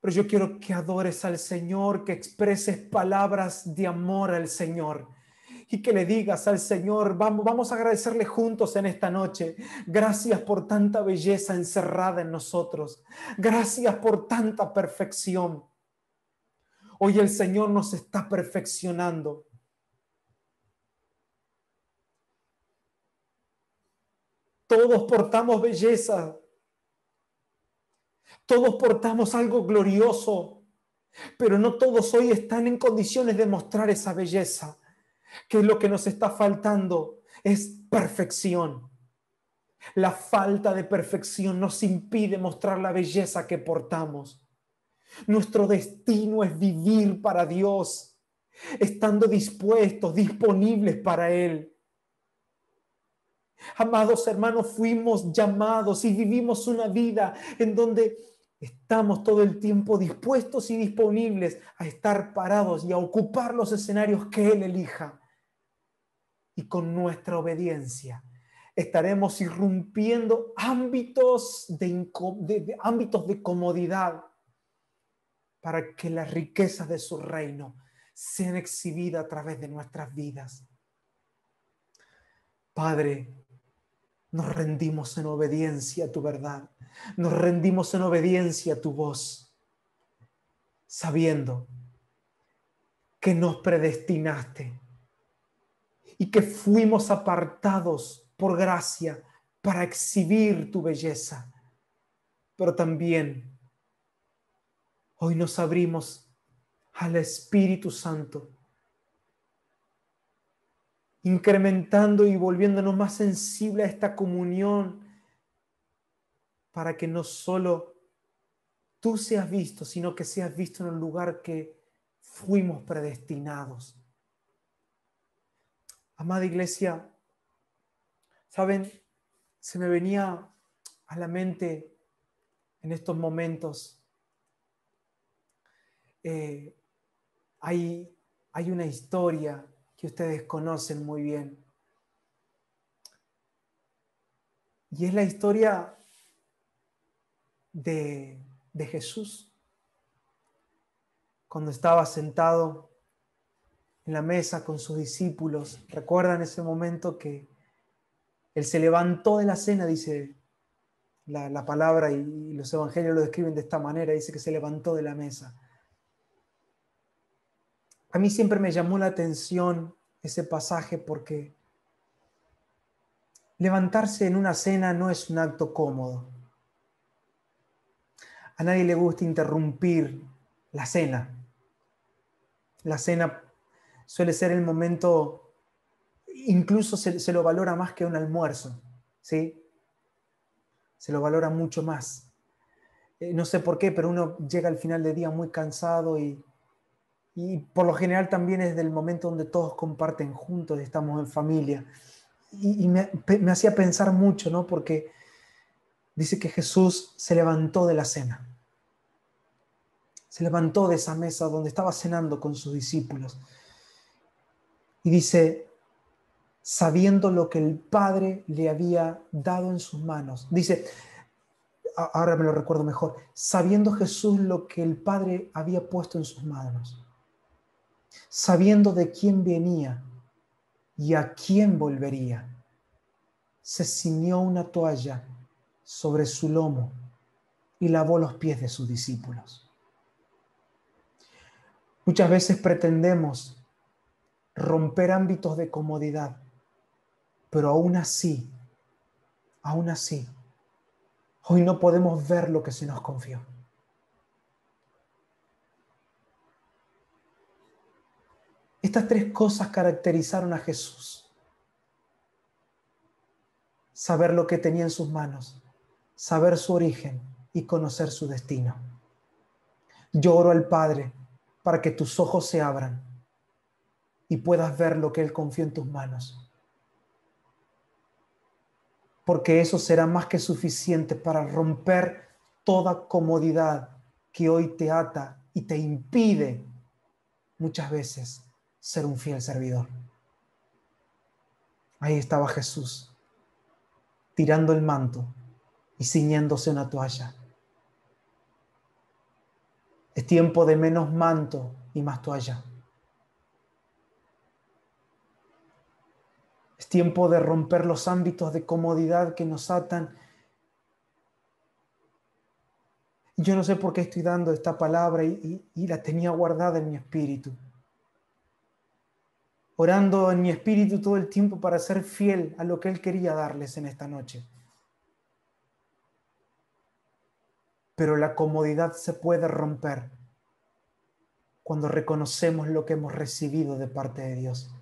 Pero yo quiero que adores al Señor, que expreses palabras de amor al Señor y que le digas al Señor, vamos, vamos a agradecerle juntos en esta noche. Gracias por tanta belleza encerrada en nosotros. Gracias por tanta perfección. Hoy el Señor nos está perfeccionando. Todos portamos belleza. Todos portamos algo glorioso. Pero no todos hoy están en condiciones de mostrar esa belleza. Que lo que nos está faltando es perfección. La falta de perfección nos impide mostrar la belleza que portamos. Nuestro destino es vivir para Dios, estando dispuestos, disponibles para Él. Amados hermanos, fuimos llamados y vivimos una vida en donde estamos todo el tiempo dispuestos y disponibles a estar parados y a ocupar los escenarios que Él elija. Y con nuestra obediencia estaremos irrumpiendo ámbitos de, ámbitos de comodidad para que las riquezas de su reino sean exhibidas a través de nuestras vidas. Padre, nos rendimos en obediencia a tu verdad, nos rendimos en obediencia a tu voz, sabiendo que nos predestinaste y que fuimos apartados por gracia para exhibir tu belleza, pero también Hoy nos abrimos al Espíritu Santo, incrementando y volviéndonos más sensibles a esta comunión para que no solo tú seas visto, sino que seas visto en el lugar que fuimos predestinados. Amada iglesia, saben, se me venía a la mente en estos momentos eh, hay, hay una historia que ustedes conocen muy bien. Y es la historia de, de Jesús cuando estaba sentado en la mesa con sus discípulos. Recuerdan ese momento que él se levantó de la cena, dice la, palabra y los evangelios lo describen de esta manera, dice que se levantó de la mesa. A mí siempre me llamó la atención ese pasaje porque levantarse en una cena no es un acto cómodo. A nadie le gusta interrumpir la cena. La cena suele ser el momento, incluso se, lo valora más que un almuerzo, ¿sí? Se lo valora mucho más. Eh, no sé por qué, pero uno llega al final del día muy cansado y, y por lo general también es del momento donde todos comparten juntos, estamos en familia. Y, me, me hacía pensar mucho, ¿no? Porque dice que Jesús se levantó de la cena. Se levantó de esa mesa donde estaba cenando con sus discípulos. Y dice, sabiendo lo que el Padre le había dado en sus manos. Dice, ahora me lo recuerdo mejor, sabiendo Jesús lo que el Padre había puesto en sus manos sabiendo de quién venía y a quién volvería. Se ciñó una toalla sobre su lomo y lavó los pies de sus discípulos. Muchas veces pretendemos romper ámbitos de comodidad, pero aún así, aún así, hoy no podemos ver lo que se nos confió. Estas tres cosas caracterizaron a Jesús. Saber lo que tenía en sus manos, saber su origen y conocer su destino. Yo oro al Padre para que tus ojos se abran y puedas ver lo que Él confió en tus manos. Porque eso será más que suficiente para romper toda comodidad que hoy te ata y te impide muchas veces ser un fiel servidor. Ahí estaba Jesús, tirando el manto y ciñéndose una toalla. Es tiempo de menos manto y más toalla. Es tiempo de romper los ámbitos de comodidad que nos atan. Yo no sé por qué estoy dando esta palabra y la tenía guardada en mi espíritu orando en mi espíritu todo el tiempo para ser fiel a lo que Él quería darles en esta noche. Pero la comodidad se puede romper cuando reconocemos lo que hemos recibido de parte de Dios.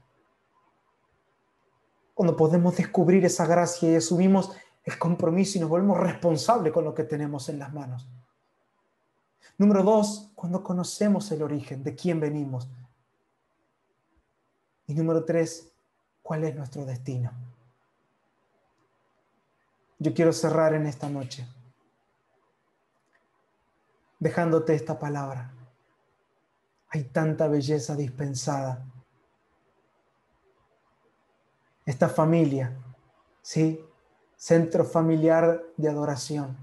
Cuando podemos descubrir esa gracia y asumimos el compromiso y nos volvemos responsables con lo que tenemos en las manos. Número dos, cuando conocemos el origen, de quién venimos, y número tres, ¿cuál es nuestro destino? Yo quiero cerrar en esta noche dejándote esta palabra. Hay tanta belleza dispensada. Esta familia, ¿sí? Centro familiar de adoración.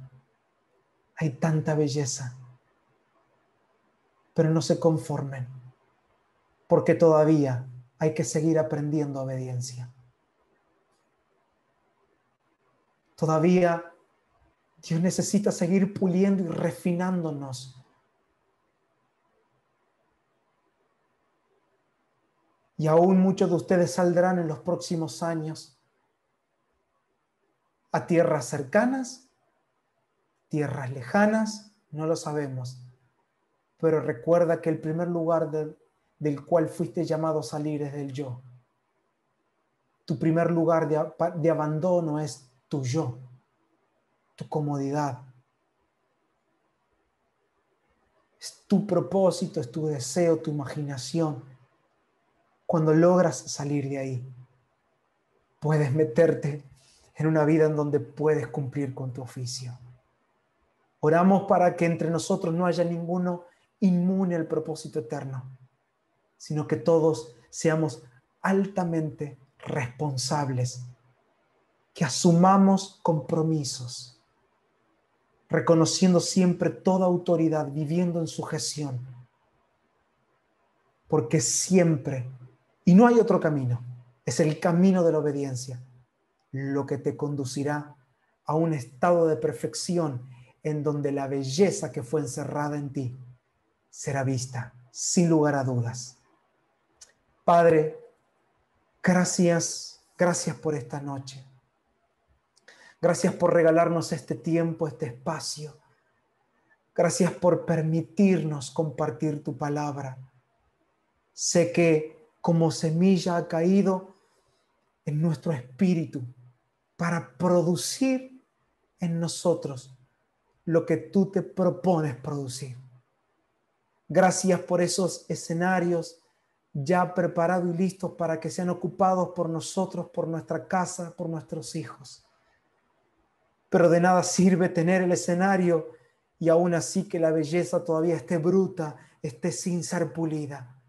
Hay tanta belleza. Pero no se conformen, porque todavía hay que seguir aprendiendo obediencia. Todavía Dios necesita seguir puliendo y refinándonos. Y aún muchos de ustedes saldrán en los próximos años a tierras cercanas, tierras lejanas, no lo sabemos. Pero recuerda que el primer lugar de, del cual fuiste llamado a salir es del yo. Tu primer lugar de, de abandono es tu yo, tu comodidad. Es tu propósito, es tu deseo, tu imaginación. Cuando logras salir de ahí, puedes meterte en una vida en donde puedes cumplir con tu oficio. Oramos para que entre nosotros no haya ninguno inmune al propósito eterno sino que todos seamos altamente responsables, que asumamos compromisos, reconociendo siempre toda autoridad, viviendo en sujeción, porque siempre, y no hay otro camino, es el camino de la obediencia, lo que te conducirá a un estado de perfección en donde la belleza que fue encerrada en ti será vista, sin lugar a dudas. Padre, gracias, gracias por esta noche. Gracias por regalarnos este tiempo, este espacio. Gracias por permitirnos compartir tu palabra. Sé que como semilla ha caído en nuestro espíritu para producir en nosotros lo que tú te propones producir. Gracias por esos escenarios ya preparado y listos para que sean ocupados por nosotros, por nuestra casa, por nuestros hijos. Pero de nada sirve tener el escenario y aún así que la belleza todavía esté bruta, esté sin ser pulida.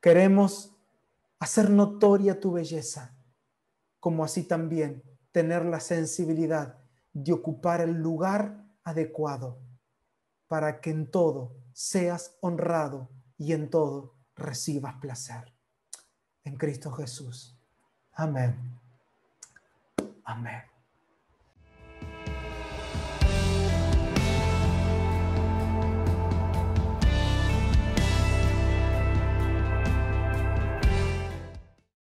Queremos hacer notoria tu belleza, como así también tener la sensibilidad de ocupar el lugar adecuado para que en todo seas honrado y en todo recibas placer. En Cristo Jesús. Amén. Amén.